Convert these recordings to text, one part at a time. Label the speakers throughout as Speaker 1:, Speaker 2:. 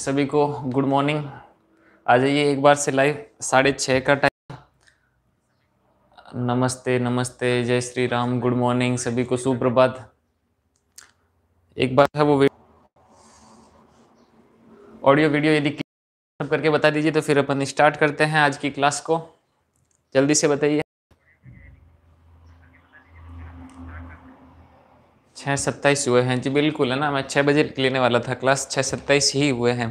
Speaker 1: सभी को good morning आ जाइए एक बार से लाइव साढ़े छः का टाइम नमस्ते नमस्ते जय श्री राम गुड मॉर्निंग सभी को सुप्रभात एक बार है वो ऑडियो वीडियो यदि करके बता दीजिए तो फिर अपन स्टार्ट करते हैं आज की क्लास को जल्दी से बताइए छः सत्ताईस हुए हैं जी बिल्कुल है ना मैं छः बजे लेने वाला था क्लास छः सत्ताईस ही हुए हैं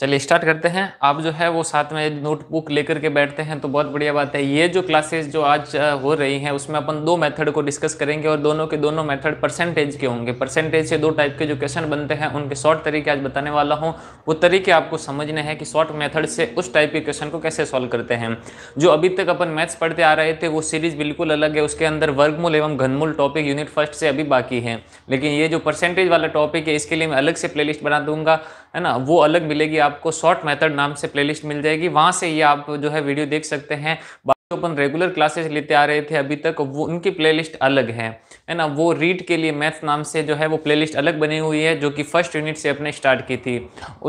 Speaker 1: चलिए स्टार्ट करते हैं आप जो है वो साथ में नोटबुक लेकर के बैठते हैं तो बहुत बढ़िया बात है ये जो क्लासेस जो आज हो रही हैं उसमें अपन दो मेथड को डिस्कस करेंगे और दोनों के दोनों मेथड परसेंटेज के होंगे परसेंटेज से दो टाइप के जो क्वेश्चन बनते हैं उनके शॉर्ट तरीके आज बताने वाला हूँ वो तरीके आपको समझने हैं कि शॉर्ट मैथड से उस टाइप के क्वेश्चन को कैसे सॉल्व करते हैं जो अभी तक अपन मैथ्स पढ़ते आ रहे थे वो सीरीज बिल्कुल अलग है उसके अंदर वर्गमूल एवं घनमूल टॉपिक यूनिट फर्स्ट से अभी बाकी है लेकिन ये जो परसेंटेज वाला टॉपिक है इसके लिए मैं अलग से प्ले बना दूंगा है ना वो अलग मिलेगी आपको शॉर्ट मेथड नाम से प्लेलिस्ट मिल जाएगी वहां से ये आप जो है वीडियो देख सकते हैं बाकी अपन रेगुलर क्लासेस लेते आ रहे थे अभी तक वो उनकी प्लेलिस्ट अलग है है ना वो रीड के लिए मैथ नाम से जो है वो प्लेलिस्ट अलग बनी हुई है जो कि फर्स्ट यूनिट से अपने स्टार्ट की थी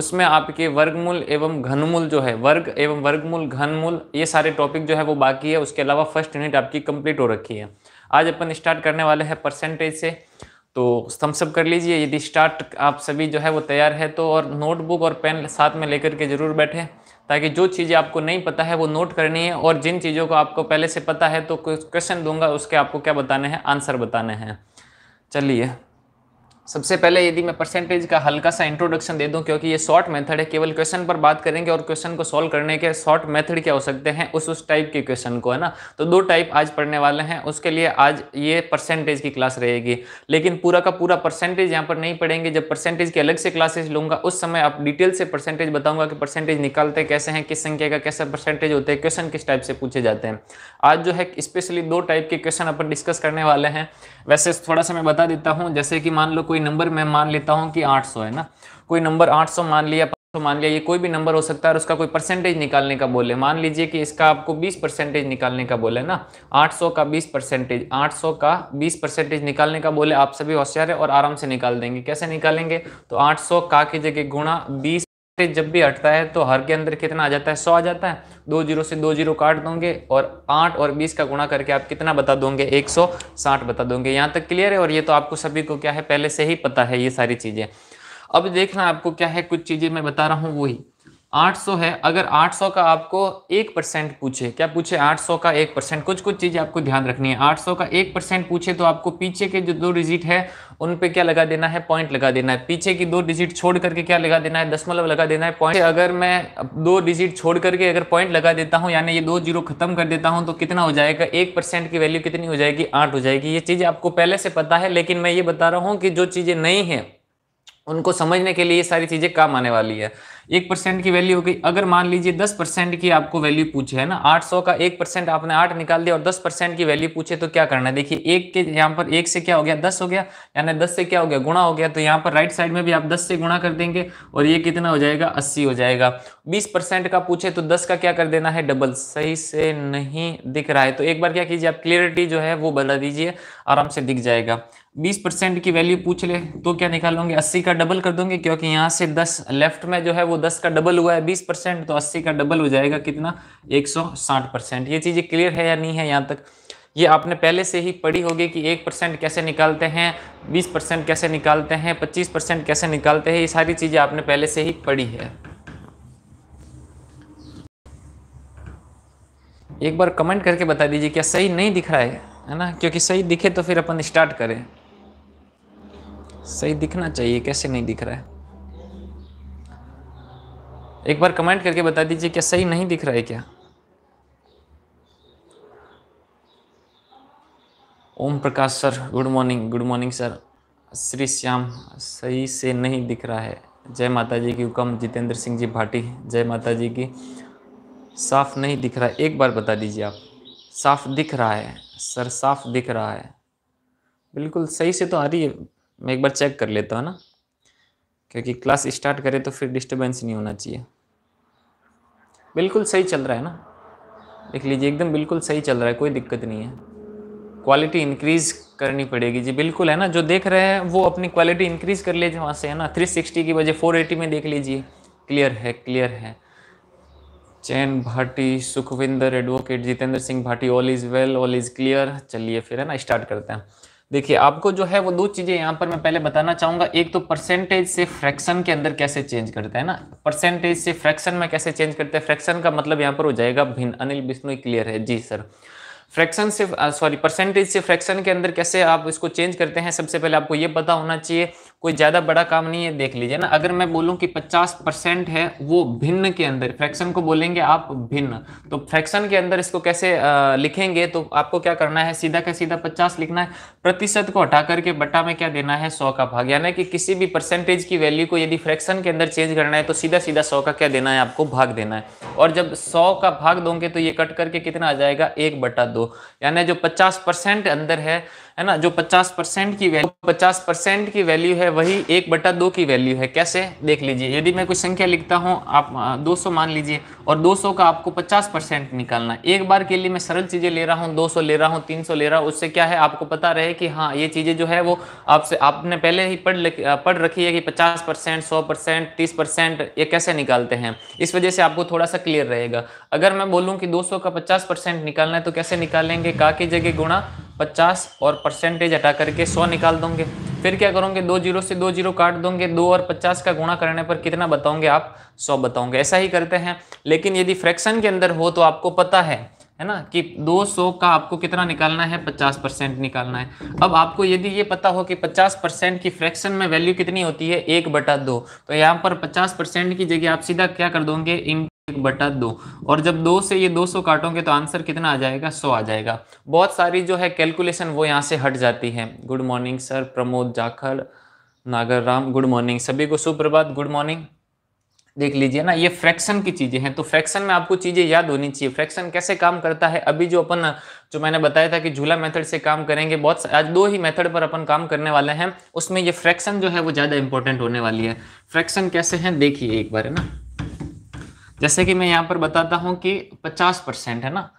Speaker 1: उसमें आपके वर्गमूल एवं घनमूल जो है वर्ग एवं वर्गमूल घनमूल ये सारे टॉपिक जो है वो बाकी है उसके अलावा फर्स्ट यूनिट आपकी कंप्लीट हो रखी है आज अपन स्टार्ट करने वाले हैं परसेंटेज से तो थम्सअप कर लीजिए यदि स्टार्ट आप सभी जो है वो तैयार है तो और नोटबुक और पेन साथ में लेकर के ज़रूर बैठें ताकि जो चीज़ें आपको नहीं पता है वो नोट करनी है और जिन चीज़ों को आपको पहले से पता है तो क्वेश्चन दूंगा उसके आपको क्या बताने हैं आंसर बताने हैं चलिए सबसे पहले यदि मैं परसेंटेज का हल्का सा इंट्रोडक्शन दे दूं क्योंकि ये शॉर्ट मेथड है केवल क्वेश्चन पर बात करेंगे और क्वेश्चन को सॉल्व करने के शॉर्ट मेथड क्या हो सकते हैं उस उस टाइप के क्वेश्चन को है ना तो दो टाइप आज पढ़ने वाले हैं उसके लिए आज ये परसेंटेज की क्लास रहेगी लेकिन पूरा का पूरा परसेंटेज यहाँ पर नहीं पढ़ेंगे जब परसेंटेज की अलग से क्लासेज लूंगा उस समय आप डिटेल से परसेंटेज बताऊंगा कि परसेंटेज निकालते कैसे हैं किस संख्या का कैसा परसेंटेज होते हैं क्वेश्चन किस टाइप से पूछे जाते हैं आज जो है स्पेशली दो टाइप के क्वेश्चन अपन डिस्कस करने वाले हैं वैसे थोड़ा सा मैं बता देता हूँ जैसे कि मान लो कोई नंबर मैं मान लेता हूँ कि 800 है ना कोई नंबर 800 मान लिया 500 मान लिया ये कोई भी नंबर हो सकता है और उसका कोई परसेंटेज निकालने का बोले मान लीजिए कि इसका आपको 20 परसेंटेज निकालने का बोले ना 800 का 20 परसेंटेज 800 का 20 परसेंटेज निकालने का बोले आप सभी होशियार है और आराम से निकाल देंगे कैसे निकालेंगे तो 800 का की जगह गुणा 20 जब भी हटता है तो हर के अंदर कितना आ जाता है सौ आ जाता है दो जीरो से दो जीरो काट दोगे और आठ और बीस का गुणा करके आप कितना बता दोगे एक सौ साठ बता दोगे यहाँ तक क्लियर है और ये तो आपको सभी को क्या है पहले से ही पता है ये सारी चीज़ें अब देखना आपको क्या है कुछ चीज़ें मैं बता रहा हूँ वही 800 है अगर 800 का आपको एक परसेंट पूछे क्या पूछे 800 का एक परसेंट कुछ कुछ चीज़ें आपको ध्यान रखनी है 800 का एक परसेंट पूछे तो आपको पीछे के जो दो डिजिट है उन पे क्या लगा देना है पॉइंट लगा देना है पीछे की दो डिजिट छोड़ करके क्या लगा देना है दशमलव लगा देना है पॉइंट अगर मैं दो डिजिट छोड़ करके अगर पॉइंट लगा देता हूँ यानी ये दो जीरो खत्म कर देता हूँ तो कितना हो जाएगा एक परसेंट की वैल्यू कितनी हो जाएगी आठ हो जाएगी ये चीज़ आपको पहले से पता है लेकिन मैं ये बता रहा हूँ कि जो चीज़ें नहीं हैं उनको समझने के लिए ये सारी चीज़ें काम आने वाली है एक परसेंट की वैल्यू हो गई अगर मान लीजिए दस परसेंट की आपको वैल्यू पूछे है ना आठ सौ का एक परसेंट आपने आठ निकाल दिया और दस परसेंट की वैल्यू पूछे तो क्या करना है देखिए एक के यहाँ पर एक से क्या हो गया दस हो गया यानी दस से क्या हो गया गुणा हो गया तो यहाँ पर राइट साइड में भी आप दस से गुणा कर देंगे और ये कितना हो जाएगा अस्सी हो जाएगा बीस परसेंट का पूछे तो दस का क्या कर देना है डबल सही से नहीं दिख रहा है तो एक बार क्या कीजिए आप क्लियरिटी जो है वो बदला दीजिए आराम से दिख जाएगा 20 परसेंट की वैल्यू पूछ ले तो क्या निकालोगे 80 का डबल कर दोगे क्योंकि यहाँ से 10 लेफ्ट में जो है वो वो दस का डबल हुआ है बीस परसेंट तो अस्सी का डबल हो जाएगा कितना एक सौ साठ परसेंट ये चीज़ें क्लियर है या नहीं है यहाँ तक ये आपने पहले से ही पढ़ी होगी कि एक परसेंट कैसे निकालते हैं बीस परसेंट कैसे निकालते हैं पच्चीस परसेंट कैसे निकालते हैं ये सारी चीज़ें आपने पहले से ही पढ़ी है एक बार कमेंट करके बता दीजिए क्या सही नहीं दिख रहा है है ना क्योंकि सही दिखे तो फिर अपन स्टार्ट करें सही दिखना चाहिए कैसे नहीं दिख रहा है एक बार कमेंट करके बता दीजिए क्या सही नहीं दिख रहा है क्या Om Prakash sir good morning good morning sir Shri Shyam सही से नहीं दिख रहा है जय माता जी की हुक्म जितेंद्र सिंह जी भाटी जय माता जी की साफ नहीं दिख रहा है एक बार बता दीजिए आप साफ दिख रहा है सर साफ दिख रहा है बिल्कुल सही से तो आ रही है मैं एक बार चेक कर लेता हूँ ना क्योंकि क्लास स्टार्ट करें तो फिर डिस्टर्बेंस नहीं होना चाहिए बिल्कुल सही चल रहा है ना देख लीजिए एकदम बिल्कुल सही चल रहा है कोई दिक्कत नहीं है क्वालिटी इंक्रीज़ करनी पड़ेगी जी बिल्कुल है ना जो देख रहे हैं वो अपनी क्वालिटी इंक्रीज़ कर लीजिए वहाँ से है ना 360 की वजह 480 में देख लीजिए क्लियर है क्लियर है Chain Bhati Sukhwinder advocate Jitendra Singh Bhati all is well all is clear चलिए फिर है ना स्टार्ट करते हैं देखिए आपको जो है वो दो चीजें यहाँ पर मैं पहले बताना चाहूंगा एक तो परसेंटेज से फ्रैक्शन के अंदर कैसे चेंज करते हैं ना परसेंटेज से फ्रैक्शन में कैसे चेंज करते हैं फ्रैक्शन का मतलब यहाँ पर हो जाएगा भिन्न अनिल बिष्णु क्लियर है जी सर फ्रैक्शन से सॉरी uh, परसेंटेज से फ्रैक्शन के अंदर कैसे आप इसको चेंज करते हैं सबसे पहले आपको ये पता होना चाहिए कोई ज़्यादा बड़ा काम नहीं है देख लीजिए ना अगर मैं बोलूँ कि 50 परसेंट है वो भिन्न के अंदर फ्रैक्शन को बोलेंगे आप भिन्न तो फ्रैक्शन के अंदर इसको कैसे आ, लिखेंगे तो आपको क्या करना है सीधा का सीधा 50 लिखना है प्रतिशत को हटा करके बटा में क्या देना है सौ का भाग यानी कि किसी भी परसेंटेज की वैल्यू को यदि फ्रैक्शन के अंदर चेंज करना है तो सीधा सीधा सौ का क्या देना है आपको भाग देना है और जब सौ का भाग दोगे तो ये कट करके कितना आ जाएगा एक बटा दो यानी जो पचास परसेंट अंदर है है ना जो 50 परसेंट की वैल्यू 50 परसेंट की वैल्यू है वही एक बटा दो की वैल्यू है कैसे देख लीजिए यदि मैं कोई संख्या लिखता हूँ आप 200 मान लीजिए और 200 का आपको 50 परसेंट निकालना एक बार के लिए मैं सरल चीज़ें ले रहा हूँ 200 ले रहा हूँ 300 ले रहा हूँ उससे क्या है आपको पता रहे कि हाँ ये चीज़ें जो है वो आपसे आपने पहले ही पढ़ पढ़ रखी है कि पचास परसेंट सौ परसेंट तीस परसेंट ये कैसे निकालते हैं इस वजह से आपको थोड़ा सा क्लियर रहेगा अगर मैं बोलूँ कि दो का पचास परसेंट निकालना है तो कैसे निकालेंगे का की जगह गुणा 50 और परसेंटेज हटा करके 100 निकाल दोगे फिर क्या करोगे दो जीरो से दो जीरो काट दोगे दो और 50 का गुणा करने पर कितना बताओगे आप 100 बताओगे ऐसा ही करते हैं लेकिन यदि फ्रैक्शन के अंदर हो तो आपको पता है है ना कि 200 का आपको कितना निकालना है 50 परसेंट निकालना है अब आपको यदि ये पता हो कि 50 परसेंट की फ्रैक्शन में वैल्यू कितनी होती है एक बटा दो तो यहाँ पर 50 परसेंट की जगह आप सीधा क्या कर दोगे इन एक बटा दो और जब दो से ये दो सौ काटोगे तो आंसर कितना आ जाएगा सौ आ जाएगा बहुत सारी जो है कैलकुलेशन वो यहाँ से हट जाती है good morning sir Pramod Jakhar Nagar Ram good morning सभी को सुप्रभात गुड मॉर्निंग देख लीजिए ना ये फ्रैक्शन की चीज़ें हैं तो फ्रैक्शन में आपको चीज़ें याद होनी चाहिए फ्रैक्शन कैसे काम करता है अभी जो अपन जो मैंने बताया था कि झूला मेथड से काम करेंगे बहुत आज दो ही मेथड पर अपन काम करने वाले हैं उसमें ये फ्रैक्शन जो है वो ज़्यादा इंपॉर्टेंट होने वाली है फ्रैक्शन कैसे हैं देखिए एक बार है ना जैसे कि मैं यहाँ पर बताता हूँ कि 50 परसेंट है ना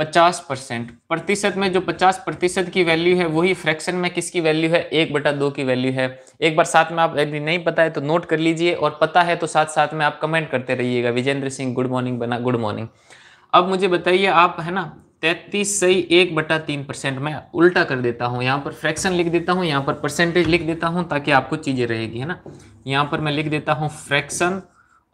Speaker 1: 50 परसेंट प्रतिशत में जो 50 प्रतिशत की वैल्यू है वही फ्रैक्शन में किसकी वैल्यू है एक बटा दो की वैल्यू है एक बार साथ में आप यदि नहीं पता है तो नोट कर लीजिए और पता है तो साथ साथ में आप कमेंट करते रहिएगा विजेंद्र सिंह गुड मॉर्निंग बना गुड मॉर्निंग अब मुझे बताइए आप है ना तैतीस सही एक बटा तीन परसेंट मैं उल्टा कर देता हूँ यहाँ पर फ्रैक्शन लिख देता हूँ यहाँ पर परसेंटेज लिख देता हूँ ताकि आपको चीज़ें रहेगी है ना यहाँ पर मैं लिख देता हूँ फ्रैक्शन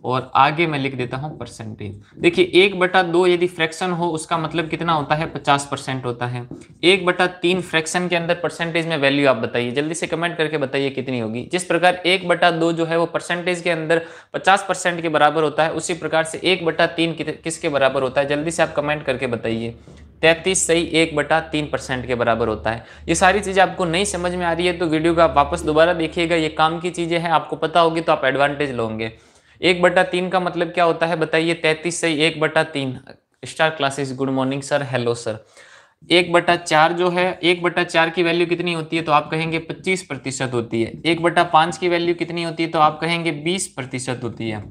Speaker 1: और आगे मैं लिख देता हूं परसेंटेज देखिए एक बटा दो यदि फ्रैक्शन हो उसका मतलब कितना होता है पचास परसेंट होता है एक बटा तीन फ्रैक्शन के अंदर परसेंटेज में वैल्यू आप बताइए जल्दी से कमेंट करके बताइए कितनी होगी जिस प्रकार एक बटा दो जो है वो परसेंटेज के अंदर पचास परसेंट के बराबर होता है उसी प्रकार से एक बटा तीन किसके बराबर होता है जल्दी से आप कमेंट करके बताइए तैतीस सही एक बटा तीन परसेंट के बराबर होता है ये सारी चीज़ें आपको नहीं समझ में आ रही है तो वीडियो को आप वापस दोबारा देखिएगा ये काम की चीज़ें हैं आपको पता होगी तो आप एडवांटेज लोगे एक बटा तीन का मतलब क्या होता है बताइए तैतीस से एक बटा तीन star classes good morning sir hello sir एक बटा चार जो है एक बटा चार की वैल्यू कितनी होती है तो आप कहेंगे पच्चीस प्रतिशत होती है एक बटा पांच की वैल्यू कितनी होती है तो आप कहेंगे बीस प्रतिशत होती है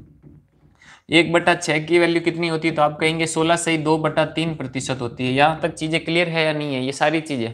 Speaker 1: एक बटा छः की वैल्यू कितनी होती है तो आप कहेंगे सोलह से ही दो बटा तीन प्रतिशत होती है यहाँ तक चीज़ें क्लियर है या नहीं है ये सारी चीज़ें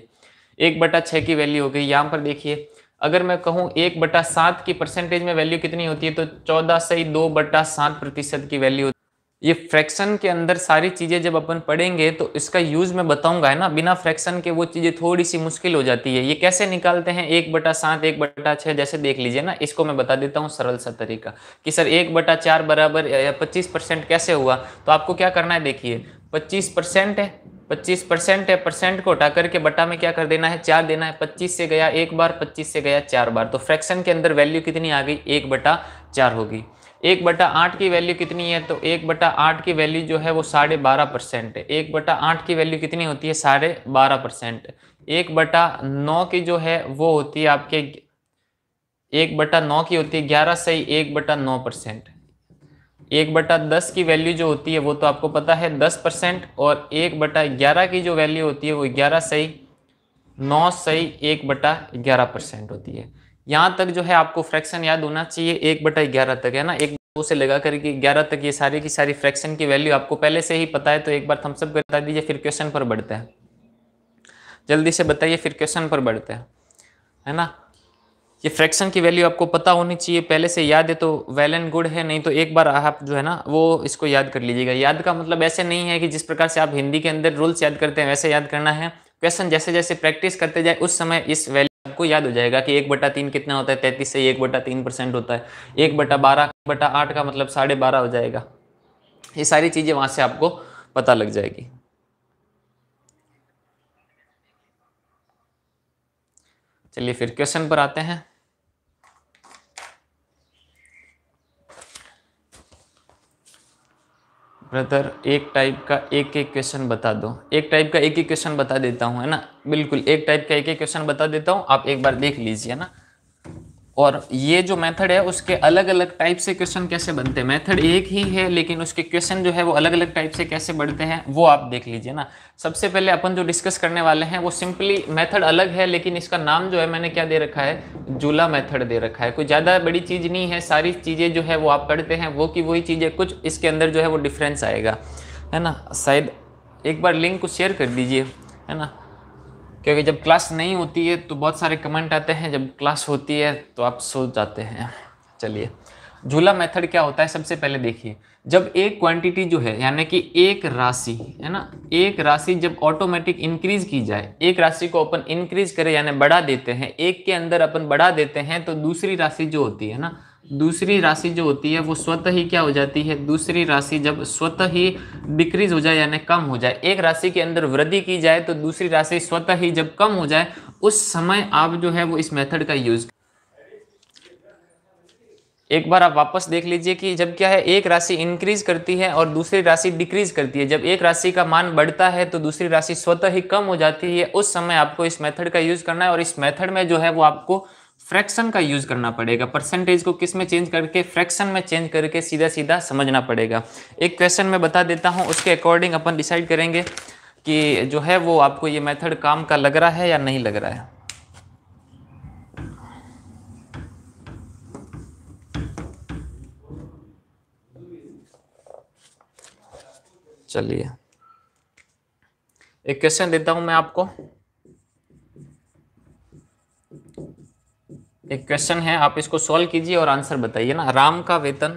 Speaker 1: एक बटा छः की वैल्यू हो गई यहाँ पर देखिए अगर मैं कहूँ एक बटा सात की परसेंटेज में वैल्यू कितनी होती है तो चौदह से ही दो बटा सात प्रतिशत की वैल्यू होती है ये फ्रैक्शन के अंदर सारी चीज़ें जब अपन पढ़ेंगे तो इसका यूज़ मैं बताऊंगा है ना बिना फ्रैक्शन के वो चीज़ें थोड़ी सी मुश्किल हो जाती है ये कैसे निकालते हैं एक बटा सात एक बटा छः जैसे देख लीजिए ना इसको मैं बता देता हूँ सरल सा तरीका कि सर एक बटा चार बराबर पच्चीस परसेंट कैसे हुआ तो आपको क्या करना है देखिए पच्चीस परसेंट है 25 परसेंट है परसेंट को हटा करके बटा में क्या कर देना है चार देना है 25 से गया एक बार 25 से गया चार बार तो फ्रैक्शन के अंदर वैल्यू कितनी आ गई एक बटा चार होगी एक बटा आठ की वैल्यू कितनी है तो एक बटा आठ की वैल्यू जो है वो साढ़े बारह परसेंट है एक बटा आठ की वैल्यू कितनी होती है साढ़े बारह परसेंट एक बटा नौ की जो है वो होती है आपके एक बटा नौ की होती है ग्यारह सही एक बटा नौ परसेंट एक बटा दस की वैल्यू जो होती है वो तो आपको पता है दस परसेंट और एक बटा ग्यारह की जो वैल्यू होती है वो ग्यारह सही नौ सही एक बटा ग्यारह परसेंट होती है यहाँ तक जो है आपको फ्रैक्शन याद होना चाहिए एक बटा ग्यारह तक है ना एक दो से लगा करके ग्यारह तक ये सारी की सारी फ्रैक्शन की वैल्यू आपको पहले से ही पता है तो एक बार थम्सअप बता दीजिए फिर क्वेश्चन पर बढ़ते हैं जल्दी से बताइए फिर क्वेश्चन पर बढ़ते हैं है ना ये फ्रैक्शन की वैल्यू आपको पता होनी चाहिए पहले से याद है तो वेल एंड गुड है नहीं तो एक बार आप जो है ना वो इसको याद कर लीजिएगा याद का मतलब ऐसे नहीं है कि जिस प्रकार से आप हिंदी के अंदर रूल्स याद करते हैं वैसे याद करना है क्वेश्चन जैसे जैसे प्रैक्टिस करते जाए उस समय इस वैल्यू आपको याद हो जाएगा कि एक बटा तीन कितना होता है तैंतीस से एक बटा तीन परसेंट होता है एक बटा बारह बटा आठ का मतलब साढ़े बारह हो जाएगा ये सारी चीज़ें वहाँ से आपको पता लग जाएगी चलिए फिर क्वेश्चन पर आते हैं ब्रदर एक टाइप का एक एक क्वेश्चन बता दो एक टाइप का एक एक क्वेश्चन बता देता हूँ है ना बिल्कुल एक टाइप का एक एक क्वेश्चन बता देता हूँ आप एक बार देख लीजिए ना और ये जो मेथड है उसके अलग अलग टाइप से क्वेश्चन कैसे बनते हैं मेथड एक ही है लेकिन उसके क्वेश्चन जो है वो अलग अलग टाइप से कैसे बढ़ते हैं वो आप देख लीजिए ना सबसे पहले अपन जो डिस्कस करने वाले हैं वो सिंपली मेथड अलग है लेकिन इसका नाम जो है मैंने क्या दे रखा है जूला मेथड दे रखा है कोई ज़्यादा बड़ी चीज़ नहीं है सारी चीज़ें जो है वो आप पढ़ते हैं वो की वही चीज़ें कुछ इसके अंदर जो है वो डिफरेंस आएगा है ना शायद एक बार लिंक को शेयर कर दीजिए है ना क्योंकि जब क्लास नहीं होती है तो बहुत सारे कमेंट आते हैं जब क्लास होती है तो आप सो जाते हैं चलिए झूला मेथड क्या होता है सबसे पहले देखिए जब एक क्वांटिटी जो है यानी कि एक राशि है ना एक राशि जब ऑटोमेटिक इंक्रीज की जाए एक राशि को अपन इंक्रीज करें यानी बढ़ा देते हैं एक के अंदर अपन बढ़ा देते हैं तो दूसरी राशि जो होती है ना दूसरी राशि जो होती है वो स्वतः ही क्या हो जाती है दूसरी राशि जब स्वतः ही डिक्रीज हो जाए यानी कम हो जाए एक राशि के अंदर वृद्धि की जाए तो दूसरी राशि स्वतः ही जब कम हो जाए उस समय आप जो है वो इस मेथड का यूज़ एक बार आप वापस देख लीजिए कि जब क्या है एक राशि इंक्रीज करती है और दूसरी राशि डिक्रीज करती है जब एक राशि का मान बढ़ता है तो दूसरी राशि स्वतः ही कम हो जाती है उस समय आपको इस मेथड का यूज़ करना है और इस मेथड में जो है वो आपको फ्रैक्शन का यूज करना पड़ेगा परसेंटेज को किस में चेंज करके फ्रैक्शन में चेंज करके सीधा सीधा समझना पड़ेगा एक क्वेश्चन मैं बता देता हूँ उसके अकॉर्डिंग अपन डिसाइड करेंगे कि जो है वो आपको ये मेथड काम का लग रहा है या नहीं लग रहा है चलिए एक क्वेश्चन देता हूं मैं आपको एक क्वेश्चन है आप इसको सॉल्व कीजिए और आंसर बताइए ना राम का वेतन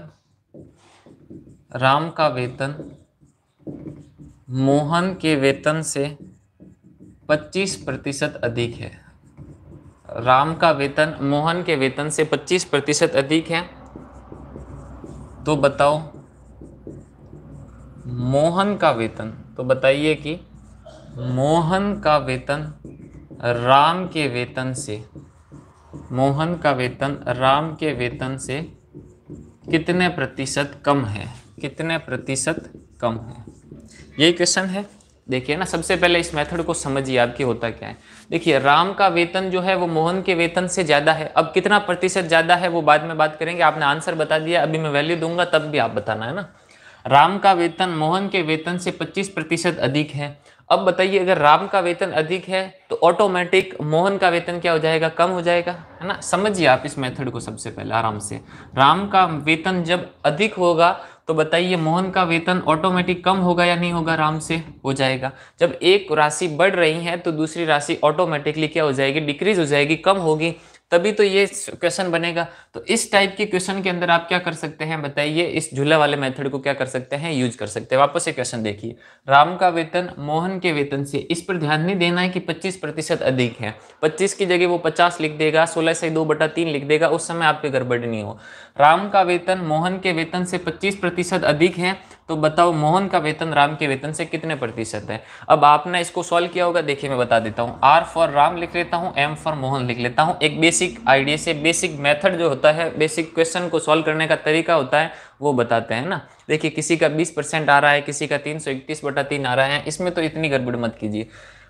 Speaker 1: राम का वेतन मोहन के वेतन से 25 प्रतिशत अधिक है राम का वेतन मोहन के वेतन से 25 प्रतिशत अधिक है तो बताओ मोहन का वेतन तो बताइए कि मोहन का वेतन राम के वेतन से मोहन का वेतन राम के वेतन से कितने प्रतिशत कम है कितने प्रतिशत कम है यही क्वेश्चन है देखिए ना सबसे पहले इस मेथड को समझिए आपके होता क्या है देखिए राम का वेतन जो है वो मोहन के वेतन से ज़्यादा है अब कितना प्रतिशत ज़्यादा है वो बाद में बात करेंगे आपने आंसर बता दिया अभी मैं वैल्यू दूंगा तब भी आप बताना है ना राम का वेतन मोहन के वेतन से 25 प्रतिशत अधिक है अब बताइए अगर राम का वेतन अधिक है तो ऑटोमेटिक मोहन का वेतन क्या हो जाएगा कम हो जाएगा है ना समझिए आप इस मेथड को सबसे पहले आराम से राम का वेतन जब अधिक होगा तो बताइए मोहन का वेतन ऑटोमेटिक कम होगा या नहीं होगा राम से हो जाएगा जब एक राशि बढ़ रही है तो दूसरी राशि ऑटोमेटिकली क्या हो जाएगी डिक्रीज हो जाएगी कम होगी तभी तो ये क्वेश्चन बनेगा तो इस टाइप के क्वेश्चन के अंदर आप क्या कर सकते हैं बताइए इस झूला वाले मेथड को क्या कर सकते हैं यूज कर सकते हैं वापस से क्वेश्चन देखिए राम का वेतन मोहन के वेतन से इस पर ध्यान नहीं देना है कि 25 प्रतिशत अधिक है 25 की जगह वो 50 लिख देगा 16 से 2 बटा तीन लिख देगा उस समय आपके गड़बड़ नहीं हो राम का वेतन मोहन के वेतन से पच्चीस अधिक है तो बताओ मोहन का वेतन राम के वेतन से कितने प्रतिशत है अब आपने इसको सॉल्व किया होगा देखिए मैं बता देता हूँ आर फॉर राम लिख लेता हूँ एम फॉर मोहन लिख लेता हूँ एक बेसिक आइडिया से बेसिक मेथड जो होता होता है बेसिक क्वेश्चन को सॉल्व करने का तरीका होता है वो बताते हैं ना देखिए किसी का 20 परसेंट आ रहा है किसी का तीन सौ इकतीस बटा तीन आ रहा है इसमें तो इतनी गड़बड़ मत कीजिए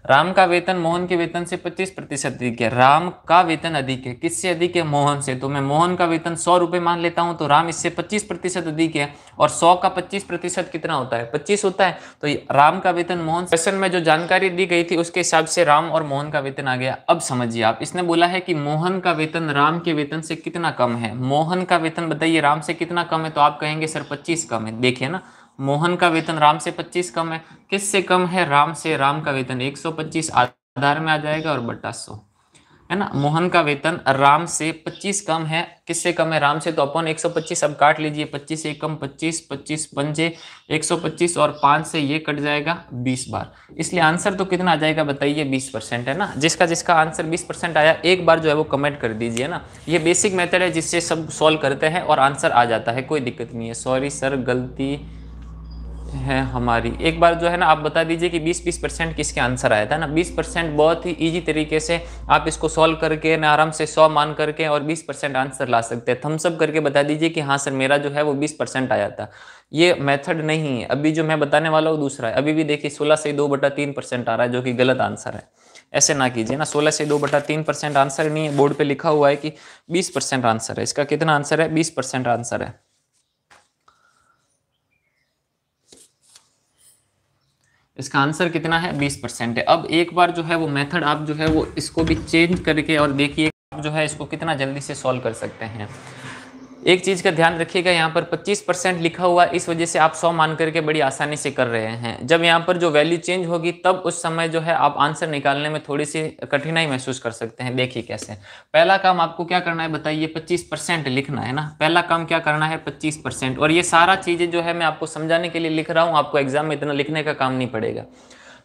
Speaker 1: राम का वेतन मोहन के वेतन से 25 प्रतिशत अधिक है राम का वेतन अधिक है किससे अधिक है मोहन से तो मैं मोहन का वेतन सौ रुपये मान लेता हूँ तो राम इससे 25 प्रतिशत अधिक है और सौ का 25 प्रतिशत कितना होता है 25 होता है तो राम का वेतन मोहन क्वेश्चन में जो जानकारी दी गई थी उसके हिसाब से राम और मोहन का वेतन आ गया अब समझिए आप इसने बोला है कि मोहन का वेतन राम के वेतन से कितना कम है मोहन का वेतन बताइए राम से कितना कम है तो आप कहेंगे सर पच्चीस कम है देखिए ना मोहन का वेतन राम से 25 कम है किस से कम है राम से राम का वेतन 125 आधार में आ जाएगा और बट्टा सौ है ना मोहन का वेतन राम से 25 कम है किससे कम है राम से तो अपन 125 अब काट लीजिए 25 एक कम 25 25 पंजे 125 और 5 से ये कट जाएगा 20 बार इसलिए आंसर तो कितना आ जाएगा बताइए 20 परसेंट है ना जिसका जिसका आंसर 20 परसेंट आया एक बार जो है वो कमेंट कर दीजिए ना ये बेसिक मेथड है जिससे सब सॉल्व करते हैं और आंसर आ जाता है कोई दिक्कत नहीं है सॉरी सर गलती है हमारी एक बार जो है ना आप बता दीजिए कि 20-20 परसेंट किसके आंसर आया था ना 20 परसेंट बहुत ही इजी तरीके से आप इसको सॉल्व करके ना आराम से 100 मान करके और 20 परसेंट आंसर ला सकते हैं थम्सअप करके बता दीजिए कि हाँ सर मेरा जो है वो 20 परसेंट आया था ये मेथड नहीं है अभी जो मैं बताने वाला हूँ दूसरा है अभी भी देखिए सोलह से दो बटा तीन परसेंट आ रहा है जो कि गलत आंसर है ऐसे ना कीजिए ना सोलह से दो बटा तीन परसेंट आंसर नहीं है बोर्ड पर लिखा हुआ है कि बीस परसेंट आंसर है इसका कितना आंसर है बीस परसेंट आंसर है इसका आंसर कितना है 20 परसेंट है अब एक बार जो है वो मेथड आप जो है वो इसको भी चेंज करके और देखिए आप जो है इसको कितना जल्दी से सॉल्व कर सकते हैं एक चीज़ का ध्यान रखिएगा यहाँ पर 25 परसेंट लिखा हुआ इस वजह से आप 100 मान करके बड़ी आसानी से कर रहे हैं जब यहाँ पर जो वैल्यू चेंज होगी तब उस समय जो है आप आंसर निकालने में थोड़ी सी कठिनाई महसूस कर सकते हैं देखिए कैसे पहला काम आपको क्या करना है बताइए पच्चीस परसेंट लिखना है ना पहला काम क्या करना है पच्चीस परसेंट और ये सारा चीज़ें जो है मैं आपको समझाने के लिए लिख रहा हूँ आपको एग्जाम में इतना लिखने का काम नहीं पड़ेगा